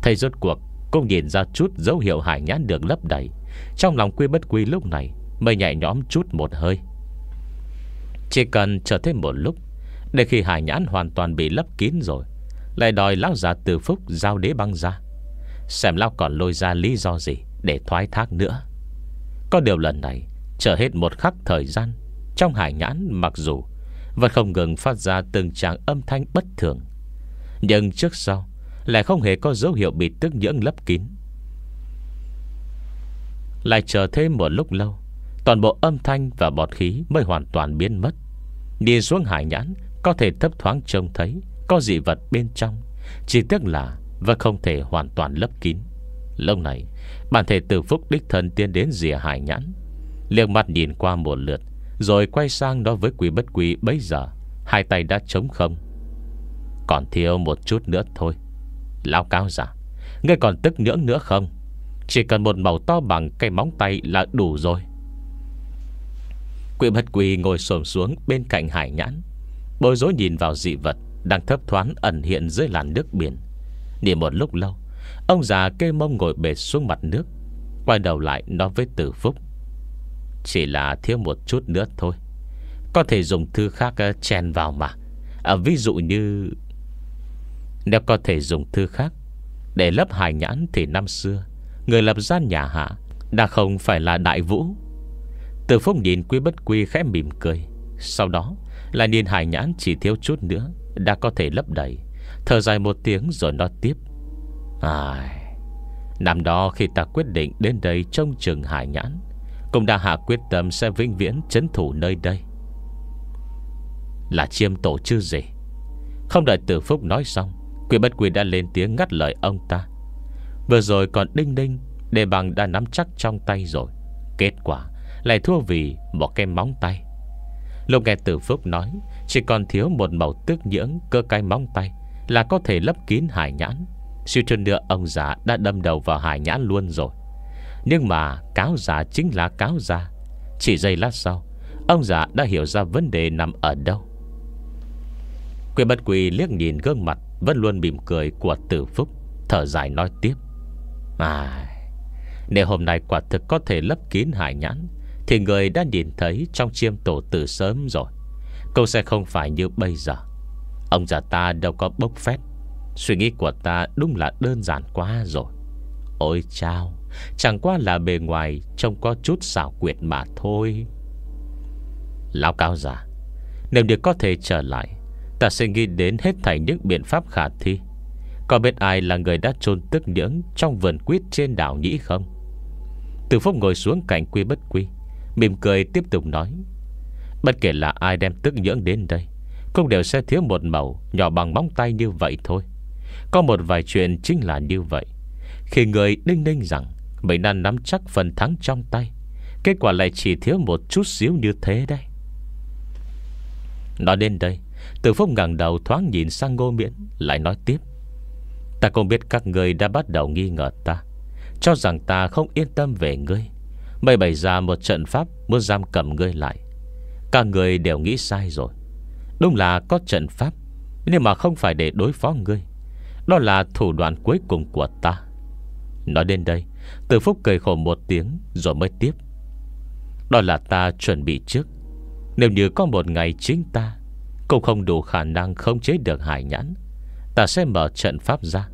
Thầy rốt cuộc cũng nhìn ra chút Dấu hiệu hải nhãn được lấp đầy Trong lòng quy bất quy lúc này Mới nhảy nhõm chút một hơi Chỉ cần chờ thêm một lúc Để khi hải nhãn hoàn toàn bị lấp kín rồi lại đòi lão già từ phúc giao đế băng ra Xem lão còn lôi ra lý do gì Để thoái thác nữa Có điều lần này Chờ hết một khắc thời gian Trong hải nhãn mặc dù Vẫn không ngừng phát ra từng tràng âm thanh bất thường Nhưng trước sau Lại không hề có dấu hiệu bị tức nhưỡng lấp kín Lại chờ thêm một lúc lâu Toàn bộ âm thanh và bọt khí Mới hoàn toàn biến mất Đi xuống hải nhãn Có thể thấp thoáng trông thấy có dị vật bên trong Chỉ tiếc là Và không thể hoàn toàn lấp kín Lâu này Bản thể từ phúc đích thần tiến đến rìa hải nhãn Liêng mắt nhìn qua một lượt Rồi quay sang đối với quỷ bất quỷ bấy giờ Hai tay đã trống không Còn thiếu một chút nữa thôi lao cao giả Ngươi còn tức nhưỡng nữa không Chỉ cần một màu to bằng cây móng tay là đủ rồi Quỷ bất quỷ ngồi xổm xuống bên cạnh hải nhãn Bối rối nhìn vào dị vật đang thấp thoáng ẩn hiện dưới làn nước biển Đi một lúc lâu Ông già kê mông ngồi bệt xuống mặt nước Quay đầu lại nói với tử phúc Chỉ là thiếu một chút nữa thôi Có thể dùng thư khác ờ, chèn vào mà à, Ví dụ như Nếu có thể dùng thư khác Để lấp hài nhãn thì năm xưa Người lập gian nhà hạ Đã không phải là đại vũ Tử phúc nhìn quý bất quy khẽ mỉm cười Sau đó là nhìn hài nhãn chỉ thiếu chút nữa đã có thể lấp đầy Thở dài một tiếng rồi nói tiếp Ai... Năm đó khi ta quyết định đến đây trong trường hải nhãn Cũng đã hạ quyết tâm sẽ vĩnh viễn chấn thủ nơi đây Là chiêm tổ chứ gì Không đợi tử phúc nói xong Quỷ bất quỷ đã lên tiếng ngắt lời ông ta Vừa rồi còn đinh đinh Đề bằng đã nắm chắc trong tay rồi Kết quả lại thua vì một cái móng tay Lúc nghe Tử Phúc nói Chỉ còn thiếu một màu tước nhưỡng cơ cái móng tay Là có thể lấp kín hải nhãn Siêu chân nữa ông già đã đâm đầu vào hải nhãn luôn rồi Nhưng mà cáo giả chính là cáo giả Chỉ giây lát sau Ông già đã hiểu ra vấn đề nằm ở đâu Quỷ bất quỷ liếc nhìn gương mặt Vẫn luôn mỉm cười của tử phúc Thở dài nói tiếp À Nếu hôm nay quả thực có thể lấp kín hải nhãn thì người đã nhìn thấy trong chiêm tổ từ sớm rồi Câu sẽ không phải như bây giờ Ông già ta đâu có bốc phét. Suy nghĩ của ta đúng là đơn giản quá rồi Ôi chao Chẳng qua là bề ngoài Trông có chút xảo quyệt mà thôi Lão cao già, Nếu được có thể trở lại Ta sẽ nghĩ đến hết thảy những biện pháp khả thi Có biết ai là người đã chôn tức nhưỡng Trong vườn quyết trên đảo nhĩ không Từ phúc ngồi xuống cạnh quy bất quy Mỉm cười tiếp tục nói Bất kể là ai đem tức nhưỡng đến đây Cũng đều sẽ thiếu một màu Nhỏ bằng móng tay như vậy thôi Có một vài chuyện chính là như vậy Khi người đinh ninh rằng Mình đang nắm chắc phần thắng trong tay Kết quả lại chỉ thiếu một chút xíu như thế đây Nói đến đây Từ phút ngẳng đầu thoáng nhìn sang ngô miễn Lại nói tiếp Ta không biết các người đã bắt đầu nghi ngờ ta Cho rằng ta không yên tâm về ngươi Mày bày ra một trận pháp Muốn giam cầm ngươi lại Cả người đều nghĩ sai rồi Đúng là có trận pháp Nhưng mà không phải để đối phó ngươi Đó là thủ đoạn cuối cùng của ta Nói đến đây Từ Phúc cười khổ một tiếng Rồi mới tiếp Đó là ta chuẩn bị trước Nếu như có một ngày chính ta Cũng không đủ khả năng khống chế được hải nhãn Ta sẽ mở trận pháp ra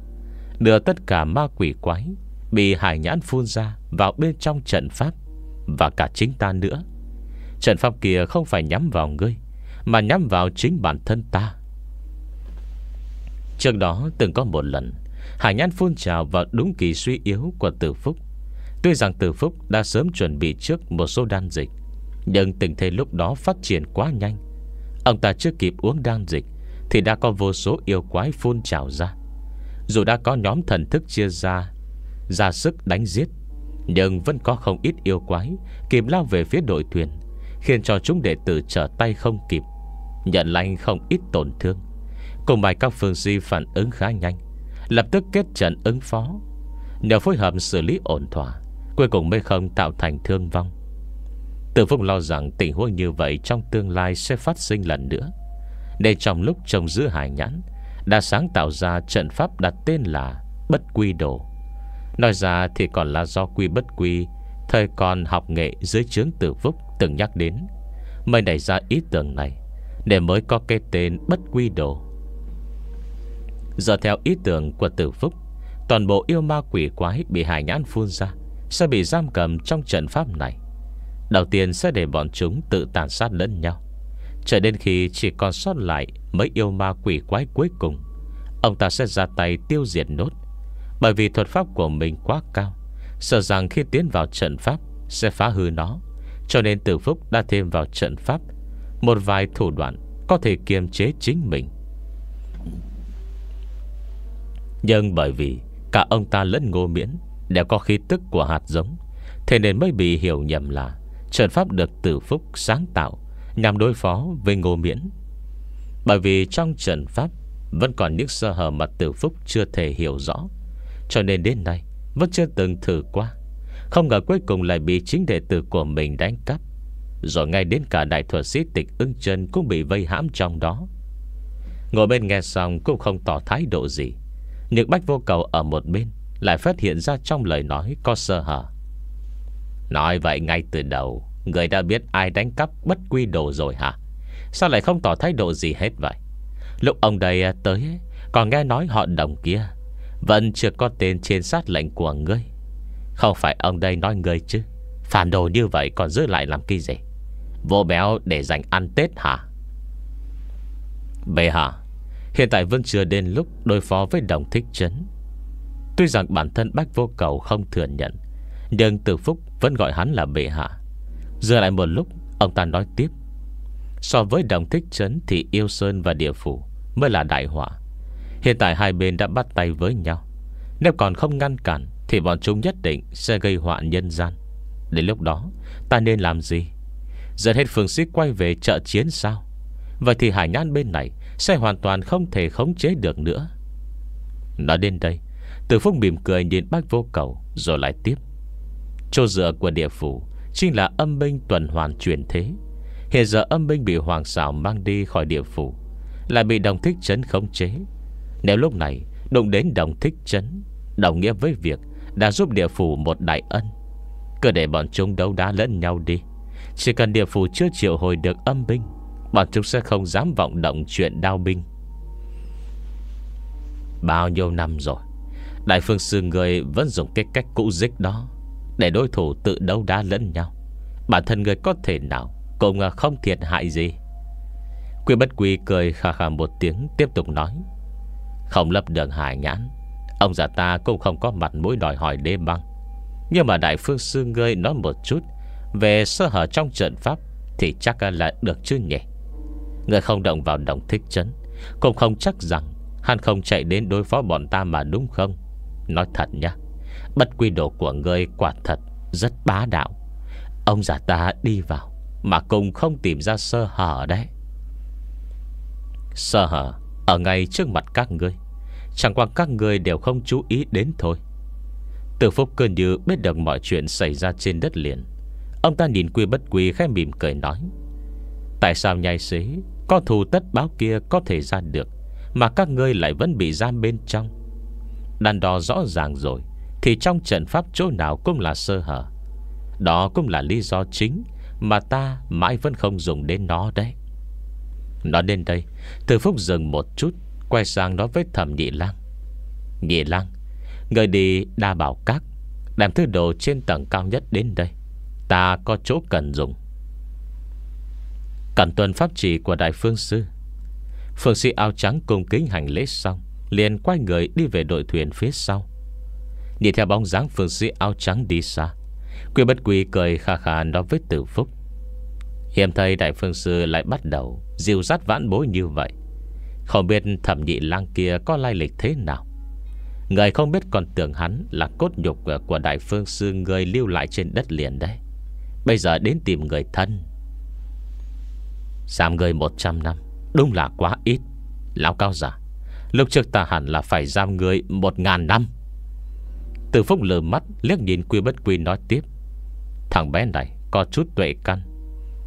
Đưa tất cả ma quỷ quái bị hải nhãn phun ra vào bên trong trận pháp Và cả chính ta nữa Trận pháp kia không phải nhắm vào ngươi Mà nhắm vào chính bản thân ta Trước đó từng có một lần Hải nhãn phun trào vào đúng kỳ suy yếu của tử phúc Tuy rằng tử phúc đã sớm chuẩn bị trước một số đan dịch Nhưng tình thế lúc đó phát triển quá nhanh Ông ta chưa kịp uống đan dịch Thì đã có vô số yêu quái phun trào ra Dù đã có nhóm thần thức chia ra ra sức đánh giết Nhưng vẫn có không ít yêu quái Kìm lao về phía đội thuyền Khiến cho chúng đệ tử trở tay không kịp Nhận lành không ít tổn thương Cùng bài các phương di phản ứng khá nhanh Lập tức kết trận ứng phó Nhờ phối hợp xử lý ổn thỏa Cuối cùng mới không tạo thành thương vong Tử Phúc lo rằng tình huống như vậy Trong tương lai sẽ phát sinh lần nữa để trong lúc trông giữ hải nhãn Đã sáng tạo ra trận pháp đặt tên là Bất Quy Đồ Nói ra thì còn là do quy bất quy Thời còn học nghệ dưới chướng tử phúc Từng nhắc đến Mới nảy ra ý tưởng này Để mới có cái tên bất quy đồ Giờ theo ý tưởng của tử phúc Toàn bộ yêu ma quỷ quái Bị hải nhãn phun ra Sẽ bị giam cầm trong trận pháp này Đầu tiên sẽ để bọn chúng tự tàn sát lẫn nhau Cho đến khi chỉ còn sót lại Mấy yêu ma quỷ quái cuối cùng Ông ta sẽ ra tay tiêu diệt nốt bởi vì thuật pháp của mình quá cao Sợ rằng khi tiến vào trận pháp Sẽ phá hư nó Cho nên tử phúc đã thêm vào trận pháp Một vài thủ đoạn Có thể kiềm chế chính mình Nhưng bởi vì Cả ông ta lẫn ngô miễn Đều có khí tức của hạt giống Thế nên mới bị hiểu nhầm là Trận pháp được tử phúc sáng tạo Nhằm đối phó với ngô miễn Bởi vì trong trận pháp Vẫn còn những sơ hở mà tử phúc chưa thể hiểu rõ cho nên đến nay Vẫn chưa từng thử qua Không ngờ cuối cùng lại bị chính đệ tử của mình đánh cắp Rồi ngay đến cả đại thuật sĩ tịch ưng chân Cũng bị vây hãm trong đó Ngồi bên nghe xong Cũng không tỏ thái độ gì Nhưng bách vô cầu ở một bên Lại phát hiện ra trong lời nói có sơ hở Nói vậy ngay từ đầu Người đã biết ai đánh cắp bất quy đồ rồi hả Sao lại không tỏ thái độ gì hết vậy Lúc ông đây à, tới Còn nghe nói họ đồng kia vẫn chưa có tên trên sát lệnh của ngươi Không phải ông đây nói ngươi chứ Phản đồ như vậy còn giữ lại làm cái gì Vô béo để dành ăn Tết hả Bệ hạ Hiện tại vẫn chưa đến lúc đối phó với đồng thích chấn, Tuy rằng bản thân Bách Vô Cầu không thừa nhận Nhưng Từ Phúc vẫn gọi hắn là bệ hạ giờ lại một lúc Ông ta nói tiếp So với đồng thích chấn Thì yêu sơn và địa phủ Mới là đại họa Hiện tại hai bên đã bắt tay với nhau Nếu còn không ngăn cản Thì bọn chúng nhất định sẽ gây họa nhân gian Đến lúc đó Ta nên làm gì Dẫn hết phương sĩ quay về trợ chiến sao Vậy thì hải nhãn bên này Sẽ hoàn toàn không thể khống chế được nữa Nói đến đây Từ phúc mỉm cười nhìn bác vô cầu Rồi lại tiếp Chỗ dựa của địa phủ Chính là âm binh tuần hoàn chuyển thế Hiện giờ âm binh bị hoàng xảo mang đi khỏi địa phủ Lại bị đồng thích chấn khống chế nếu lúc này đụng đến đồng thích chấn Đồng nghĩa với việc Đã giúp địa phủ một đại ân Cứ để bọn chúng đấu đá lẫn nhau đi Chỉ cần địa phủ chưa triệu hồi được âm binh Bọn chúng sẽ không dám vọng động chuyện đao binh Bao nhiêu năm rồi Đại phương sư người vẫn dùng cái cách cũ dích đó Để đối thủ tự đấu đá lẫn nhau Bản thân người có thể nào Cũng không thiệt hại gì Quy bất quy cười khà khà một tiếng Tiếp tục nói không lấp đường hải nhãn Ông già ta cũng không có mặt mũi đòi hỏi đê băng Nhưng mà đại phương sư ngươi nói một chút Về sơ hở trong trận pháp Thì chắc là được chứ nhỉ Người không động vào đồng thích chấn Cũng không chắc rằng Hắn không chạy đến đối phó bọn ta mà đúng không Nói thật nhá Bất quy độ của ngươi quả thật Rất bá đạo Ông già ta đi vào Mà cũng không tìm ra sơ hở đấy Sơ hở ở ngay trước mặt các ngươi Chẳng qua các ngươi đều không chú ý đến thôi Từ phúc cơn như biết được mọi chuyện xảy ra trên đất liền Ông ta nhìn quy bất quy khẽ mỉm cười nói Tại sao nhai xế có thù tất báo kia có thể ra được Mà các ngươi lại vẫn bị giam bên trong Đàn đo rõ ràng rồi Thì trong trận pháp chỗ nào cũng là sơ hở Đó cũng là lý do chính Mà ta mãi vẫn không dùng đến nó đấy nó đến đây Từ Phúc dừng một chút Quay sang nói với thầm Nhị Lang Nhị Lang Người đi đa bảo các Đem thứ đồ trên tầng cao nhất đến đây Ta có chỗ cần dùng Cẩn tuân pháp trì của Đại Phương Sư Phương sĩ áo trắng cung kính hành lễ xong Liền quay người đi về đội thuyền phía sau Nhìn theo bóng dáng phương sĩ áo trắng đi xa Quy bất quy cười khà khà nói với tử phúc Hiểm thầy Đại Phương Sư lại bắt đầu Dìu dắt vãn bối như vậy Không biết thẩm nhị lang kia có lai lịch thế nào Người không biết còn tưởng hắn Là cốt nhục của Đại Phương Sư Người lưu lại trên đất liền đấy Bây giờ đến tìm người thân Giảm người 100 năm Đúng là quá ít Lão cao giả Lúc trước ta hẳn là phải giam người 1.000 năm Từ phúc lờ mắt Liếc nhìn quy bất quy nói tiếp Thằng bé này có chút tuệ căn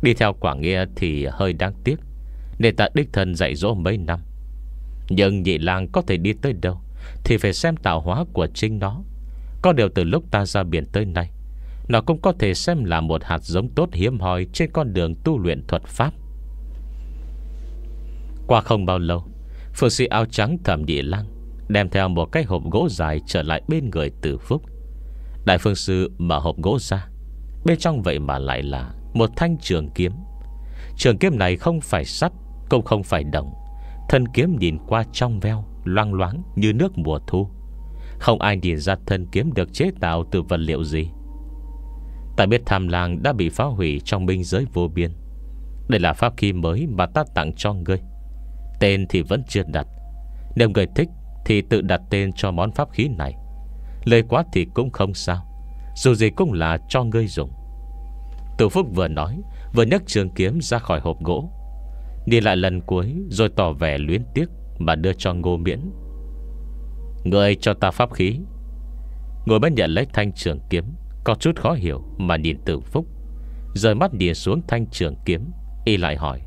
Đi theo quả Nghĩa thì hơi đáng tiếc để ta đích thân dạy dỗ mấy năm Nhưng nhị lang có thể đi tới đâu Thì phải xem tạo hóa của chính nó Có điều từ lúc ta ra biển tới nay Nó cũng có thể xem là một hạt giống tốt hiếm hoi Trên con đường tu luyện thuật pháp Qua không bao lâu Phương sĩ áo trắng thẩm nhị lang Đem theo một cái hộp gỗ dài trở lại bên người tử phúc Đại phương sư mở hộp gỗ ra Bên trong vậy mà lại là một thanh trường kiếm Trường kiếm này không phải sắt Cũng không phải đồng Thân kiếm nhìn qua trong veo Loang loáng như nước mùa thu Không ai nhìn ra thân kiếm được chế tạo từ vật liệu gì Ta biết tham làng đã bị phá hủy trong binh giới vô biên Đây là pháp khí mới mà ta tặng cho ngươi Tên thì vẫn chưa đặt Nếu người thích thì tự đặt tên cho món pháp khí này Lời quá thì cũng không sao Dù gì cũng là cho ngươi dùng từ Phúc vừa nói Vừa nhấc trường kiếm ra khỏi hộp gỗ Đi lại lần cuối Rồi tỏ vẻ luyến tiếc Mà đưa cho Ngô Miễn Người cho ta pháp khí Ngồi bên nhận lấy thanh trường kiếm Có chút khó hiểu mà nhìn Từ Phúc Rời mắt đi xuống thanh trường kiếm Y lại hỏi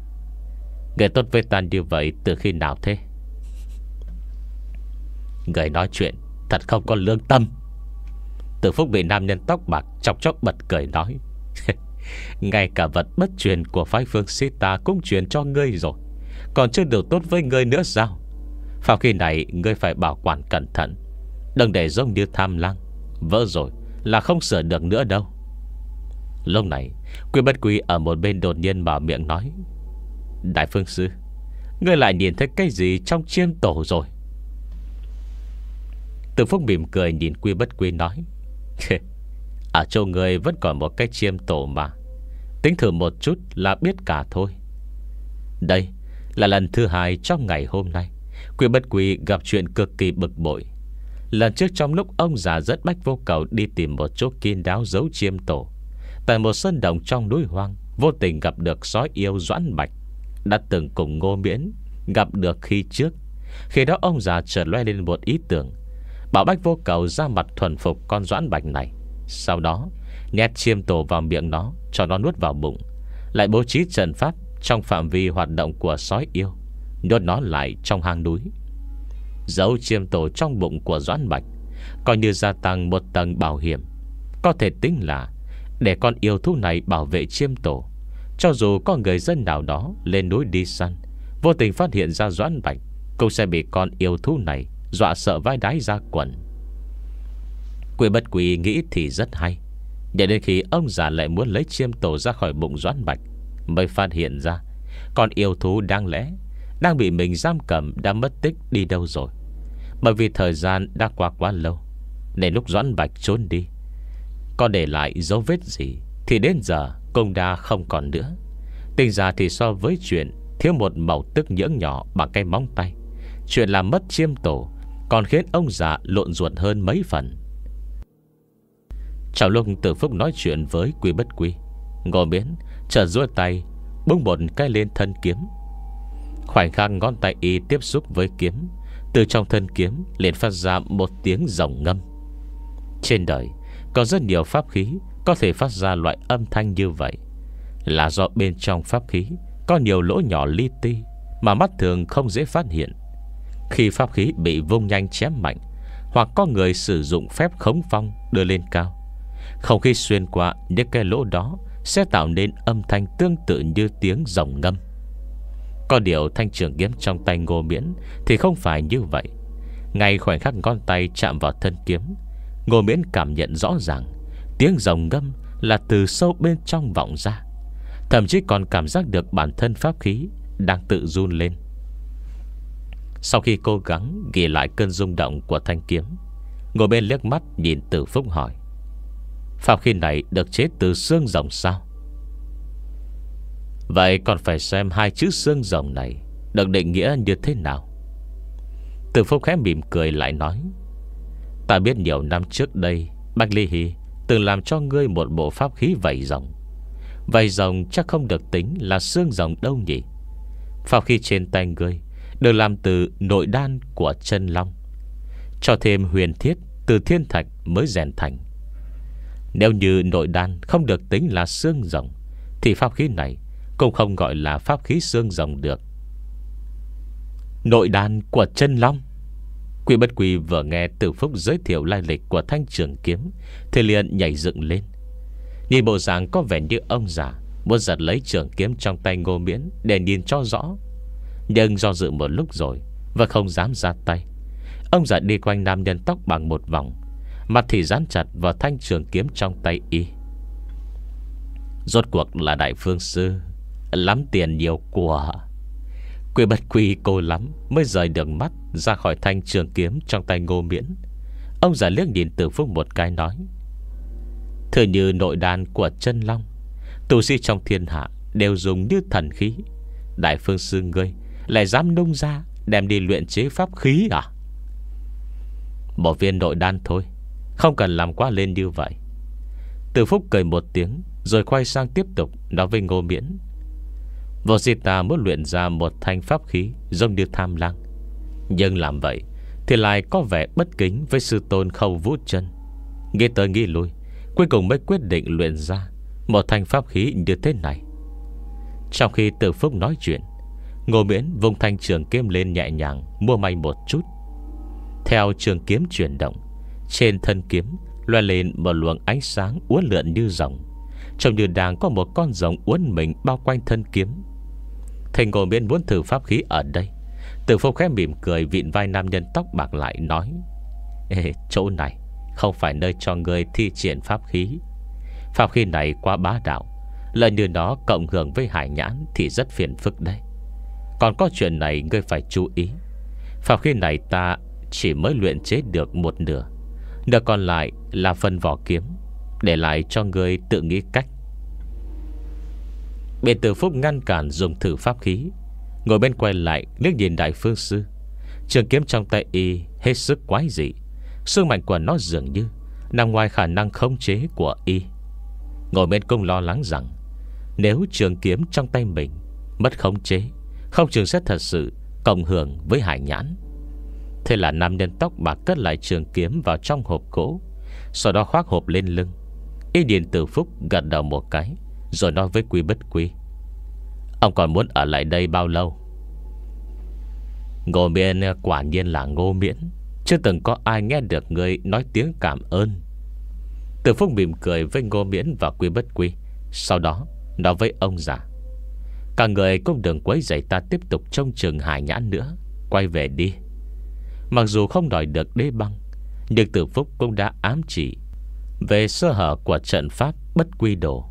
Người tốt với ta như vậy từ khi nào thế Người nói chuyện Thật không có lương tâm Từ Phúc bị nam nhân tóc bạc Chọc chóc bật cười nói Ngay cả vật bất truyền của phái phương Sita cũng truyền cho ngươi rồi Còn chưa được tốt với ngươi nữa sao Phạm khi này ngươi phải bảo quản cẩn thận Đừng để giống như tham lăng Vỡ rồi là không sửa được nữa đâu Lúc này Quy bất quy ở một bên đột nhiên mở miệng nói Đại phương sư Ngươi lại nhìn thấy cái gì trong chiêm tổ rồi Từ phúc mỉm cười nhìn quy bất quy nói Ở chỗ người vẫn còn một cái chiêm tổ mà Tính thử một chút là biết cả thôi Đây là lần thứ hai trong ngày hôm nay Quỷ bất quỷ gặp chuyện cực kỳ bực bội Lần trước trong lúc ông già rất bách vô cầu Đi tìm một chỗ kiên đáo giấu chiêm tổ Tại một sân đồng trong núi hoang Vô tình gặp được sói yêu doãn bạch Đã từng cùng ngô miễn Gặp được khi trước Khi đó ông già chợt loe lên một ý tưởng Bảo bách vô cầu ra mặt thuần phục con doãn bạch này sau đó Nhét chiêm tổ vào miệng nó Cho nó nuốt vào bụng Lại bố trí trần pháp Trong phạm vi hoạt động của sói yêu Nhốt nó lại trong hang núi Giấu chiêm tổ trong bụng của Doãn Bạch Coi như gia tăng một tầng bảo hiểm Có thể tính là Để con yêu thú này bảo vệ chiêm tổ Cho dù có người dân nào đó Lên núi đi săn Vô tình phát hiện ra Doãn Bạch Cũng sẽ bị con yêu thú này Dọa sợ vai đái ra quần Quỷ bất quỷ nghĩ thì rất hay Để đến khi ông già lại muốn lấy chiêm tổ ra khỏi bụng doãn bạch Mới phát hiện ra Con yêu thú đang lẽ Đang bị mình giam cầm Đã mất tích đi đâu rồi Bởi vì thời gian đã qua quá lâu Nên lúc doãn bạch trốn đi Có để lại dấu vết gì Thì đến giờ công đa không còn nữa Tình ra thì so với chuyện Thiếu một màu tức nhưỡng nhỏ bằng cây móng tay Chuyện làm mất chiêm tổ Còn khiến ông già lộn ruột hơn mấy phần Chào lúc Tử Phúc nói chuyện với Quy Bất Quy Ngồi miễn trở rua tay Bông một cái lên thân kiếm Khoảnh khắc ngón tay y tiếp xúc với kiếm Từ trong thân kiếm liền phát ra một tiếng rồng ngâm Trên đời Có rất nhiều pháp khí Có thể phát ra loại âm thanh như vậy Là do bên trong pháp khí Có nhiều lỗ nhỏ li ti Mà mắt thường không dễ phát hiện Khi pháp khí bị vung nhanh chém mạnh Hoặc có người sử dụng phép khống phong đưa lên cao không khí xuyên qua những cái lỗ đó Sẽ tạo nên âm thanh tương tự như tiếng rồng ngâm Có điều thanh trường kiếm trong tay ngô miễn Thì không phải như vậy Ngay khoảnh khắc ngón tay chạm vào thân kiếm Ngô miễn cảm nhận rõ ràng Tiếng rồng ngâm là từ sâu bên trong vọng ra Thậm chí còn cảm giác được bản thân pháp khí Đang tự run lên Sau khi cố gắng ghi lại cơn rung động của thanh kiếm Ngô Miễn liếc mắt nhìn từ Phúc hỏi Phạm khi này được chế từ xương rồng sao Vậy còn phải xem hai chữ xương rồng này Được định nghĩa như thế nào Từ Phúc khẽ mỉm cười lại nói Ta biết nhiều năm trước đây Bạch Ly Hì từng làm cho ngươi một bộ pháp khí vảy rồng Vảy rồng chắc không được tính là xương rồng đâu nhỉ Pháp khi trên tay ngươi Được làm từ nội đan của chân long Cho thêm huyền thiết Từ thiên thạch mới rèn thành nếu như nội đan không được tính là xương rồng Thì pháp khí này Cũng không gọi là pháp khí xương rồng được Nội đan của chân long Quỷ bất quỷ vừa nghe Từ Phúc giới thiệu lai lịch của thanh trường kiếm Thì liền nhảy dựng lên Nhìn bộ dạng có vẻ như ông già Muốn giật lấy trường kiếm trong tay ngô miễn Để nhìn cho rõ Nhưng do dự một lúc rồi Và không dám ra tay Ông già đi quanh nam nhân tóc bằng một vòng Mặt thì dán chặt vào thanh trường kiếm trong tay y Rốt cuộc là đại phương sư Lắm tiền nhiều của Quy bật quy cô lắm Mới rời được mắt ra khỏi thanh trường kiếm Trong tay ngô miễn Ông giả liếc nhìn từ phúc một cái nói Thừa như nội đàn của chân long Tù sĩ trong thiên hạ Đều dùng như thần khí Đại phương sư ngươi Lại dám nung ra Đem đi luyện chế pháp khí à Bỏ viên nội đan thôi không cần làm quá lên như vậy Từ Phúc cười một tiếng Rồi quay sang tiếp tục Nói với Ngô Miễn Vô di ta muốn luyện ra một thanh pháp khí Giống như tham lang Nhưng làm vậy Thì lại có vẻ bất kính với sư tôn khâu vũ chân Nghĩ tới nghĩ lui Cuối cùng mới quyết định luyện ra Một thanh pháp khí như thế này Trong khi Từ Phúc nói chuyện Ngô Miễn vùng thanh trường kiếm lên nhẹ nhàng Mua may một chút Theo trường kiếm chuyển động trên thân kiếm loa lên một luồng ánh sáng uốn lượn như rồng Trông như đang có một con rồng uốn mình Bao quanh thân kiếm Thành ngồi miễn muốn thử pháp khí ở đây Tử Phong khẽ mỉm cười Vịn vai nam nhân tóc bạc lại nói Ê, chỗ này Không phải nơi cho người thi triển pháp khí Pháp khí này qua bá đạo Lợi như nó cộng hưởng với hải nhãn Thì rất phiền phức đấy Còn có chuyện này ngươi phải chú ý Pháp khí này ta chỉ mới luyện chế được một nửa Nợ còn lại là phần vỏ kiếm Để lại cho người tự nghĩ cách Bên tử phúc ngăn cản dùng thử pháp khí Ngồi bên quay lại liếc nhìn đại phương sư Trường kiếm trong tay y hết sức quái dị Sức mạnh của nó dường như Nằm ngoài khả năng khống chế của y Ngồi bên công lo lắng rằng Nếu trường kiếm trong tay mình Mất khống chế Không trường sẽ thật sự Cộng hưởng với hải nhãn Thế là nam nhân tóc bạc cất lại trường kiếm vào trong hộp gỗ Sau đó khoác hộp lên lưng Y Điền Tử Phúc gật đầu một cái Rồi nói với Quý Bất Quý Ông còn muốn ở lại đây bao lâu Ngô Miễn quả nhiên là Ngô Miễn Chưa từng có ai nghe được người nói tiếng cảm ơn Tử Phúc mỉm cười với Ngô Miễn và Quý Bất Quý Sau đó nói với ông già Cả người cũng đừng quấy giày ta tiếp tục trông trường hải nhãn nữa Quay về đi Mặc dù không đòi được đế băng Nhưng tử phúc cũng đã ám chỉ Về sơ hở của trận pháp bất quy đồ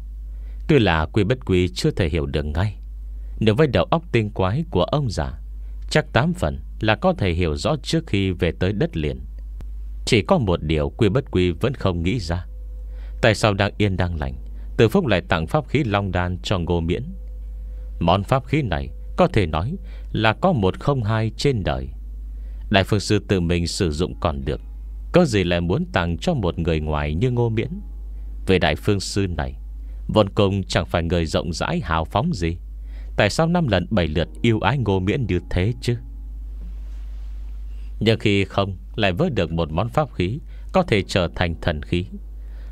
Tuy là quy bất quy chưa thể hiểu được ngay Nếu với đầu óc tinh quái của ông già Chắc tám phần là có thể hiểu rõ trước khi về tới đất liền Chỉ có một điều quy bất quy vẫn không nghĩ ra Tại sao đang yên đang lành Từ phúc lại tặng pháp khí long đan cho ngô miễn Món pháp khí này Có thể nói là có một không hai trên đời Đại Phương Sư tự mình sử dụng còn được Có gì lại muốn tặng cho một người ngoài như Ngô Miễn Về Đại Phương Sư này Vân Công chẳng phải người rộng rãi hào phóng gì Tại sao năm lần bảy lượt yêu ái Ngô Miễn như thế chứ Nhưng khi không Lại vớt được một món pháp khí Có thể trở thành thần khí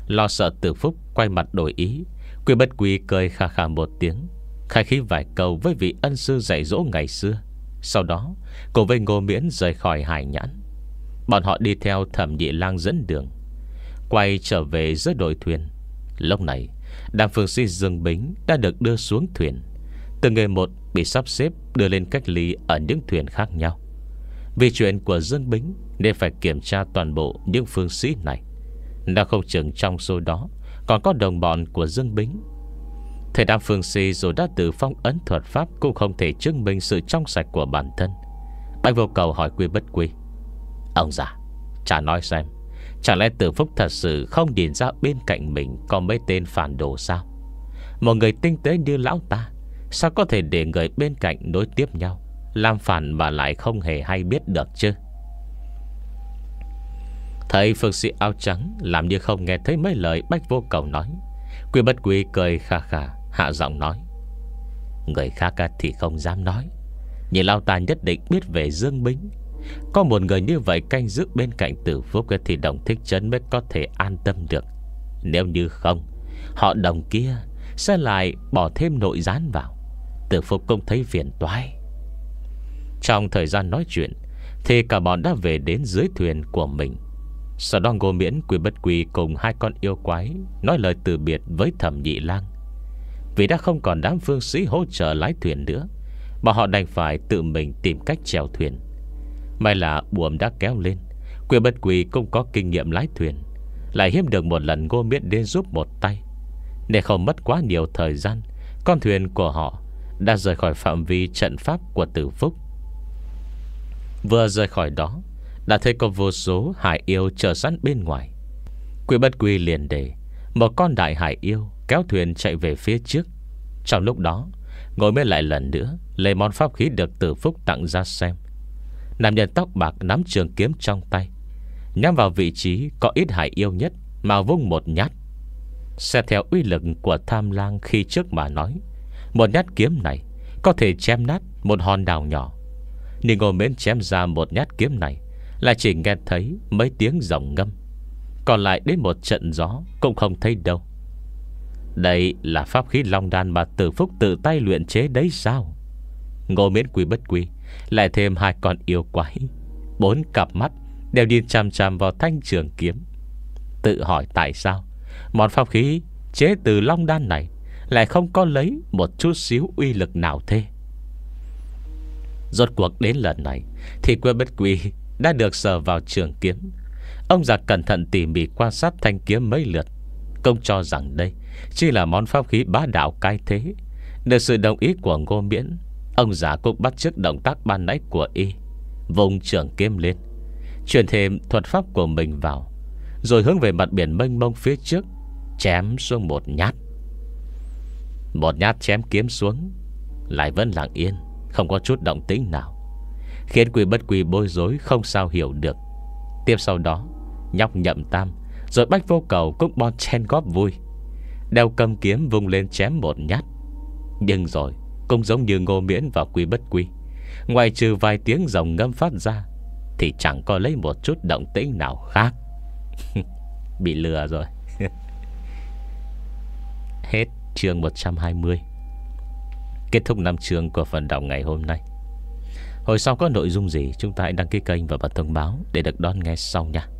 Lo sợ tử phúc quay mặt đổi ý Quy bất quý cười khà khà một tiếng Khai khí vài câu với vị ân sư dạy dỗ ngày xưa sau đó Cô với Ngô Miễn rời khỏi hải nhãn Bọn họ đi theo thẩm nhị lang dẫn đường Quay trở về giữa đội thuyền Lúc này Đàm phương sĩ Dương Bính đã được đưa xuống thuyền Từng người một bị sắp xếp đưa lên cách ly ở những thuyền khác nhau Vì chuyện của Dương Bính Nên phải kiểm tra toàn bộ những phương sĩ này Đã không chừng trong số đó Còn có đồng bọn của Dương Bính Thầy Đam Phương Si dù đã từ phong ấn thuật pháp Cũng không thể chứng minh sự trong sạch của bản thân Bạch vô cầu hỏi quy bất quy Ông già Chả nói xem chẳng lẽ tử phúc thật sự không điền ra bên cạnh mình Có mấy tên phản đồ sao Một người tinh tế như lão ta Sao có thể để người bên cạnh nối tiếp nhau Làm phản mà lại không hề hay biết được chứ Thầy phương sĩ áo trắng Làm như không nghe thấy mấy lời bách vô cầu nói Quy bất quy cười khà khà Hạ giọng nói Người khác thì không dám nói Nhưng Lao ta nhất định biết về Dương Bính Có một người như vậy canh giữ bên cạnh tử phúc Thì đồng thích chấn mới có thể an tâm được Nếu như không Họ đồng kia Sẽ lại bỏ thêm nội gián vào Tử Phúc cũng thấy phiền toái Trong thời gian nói chuyện Thì cả bọn đã về đến dưới thuyền của mình Sở đoan ngô miễn quy bất quy Cùng hai con yêu quái Nói lời từ biệt với thẩm nhị lang vì đã không còn đám phương sĩ hỗ trợ lái thuyền nữa Mà họ đành phải tự mình tìm cách chèo thuyền May là buồm đã kéo lên Quyền bất quỳ cũng có kinh nghiệm lái thuyền Lại hiếm được một lần ngô miễn đến giúp một tay Để không mất quá nhiều thời gian Con thuyền của họ Đã rời khỏi phạm vi trận pháp của tử phúc Vừa rời khỏi đó Đã thấy có vô số hải yêu chờ sẵn bên ngoài Quỷ bất quy liền đề Một con đại hải yêu Kéo thuyền chạy về phía trước Trong lúc đó Ngồi mới lại lần nữa Lấy món pháp khí được tử phúc tặng ra xem Nam nhân tóc bạc nắm trường kiếm trong tay Nhắm vào vị trí có ít hải yêu nhất Mà vung một nhát Xét theo uy lực của tham lang khi trước mà nói Một nhát kiếm này Có thể chém nát một hòn đảo nhỏ Nhưng ngồi mến chém ra một nhát kiếm này Là chỉ nghe thấy mấy tiếng rồng ngâm Còn lại đến một trận gió Cũng không thấy đâu đây là pháp khí long đan mà tử phúc tự tay luyện chế đấy sao Ngô miễn quy bất quy Lại thêm hai con yêu quái Bốn cặp mắt Đều điên chằm chằm vào thanh trường kiếm Tự hỏi tại sao Món pháp khí chế từ long đan này Lại không có lấy một chút xíu uy lực nào thế Rốt cuộc đến lần này Thì quê bất quy đã được sờ vào trường kiếm Ông già cẩn thận tỉ mỉ quan sát thanh kiếm mấy lượt Công cho rằng đây Chỉ là món pháp khí bá đạo cai thế Được sự đồng ý của Ngô Miễn Ông giả cũng bắt chước động tác ban nãy của y Vùng trưởng kiếm lên Chuyển thêm thuật pháp của mình vào Rồi hướng về mặt biển mênh mông phía trước Chém xuống một nhát Một nhát chém kiếm xuống Lại vẫn lặng yên Không có chút động tĩnh nào Khiến quỷ bất quỷ bối rối không sao hiểu được Tiếp sau đó Nhóc nhậm tam rồi bách vô cầu cũng bon chen góp vui Đeo cầm kiếm vung lên chém một nhát Nhưng rồi Cũng giống như ngô miễn và quy bất quy Ngoài trừ vài tiếng rồng ngâm phát ra Thì chẳng có lấy một chút động tĩnh nào khác Bị lừa rồi Hết chương 120 Kết thúc năm chương của phần đọc ngày hôm nay Hồi sau có nội dung gì Chúng ta hãy đăng ký kênh và bật thông báo Để được đón nghe sau nha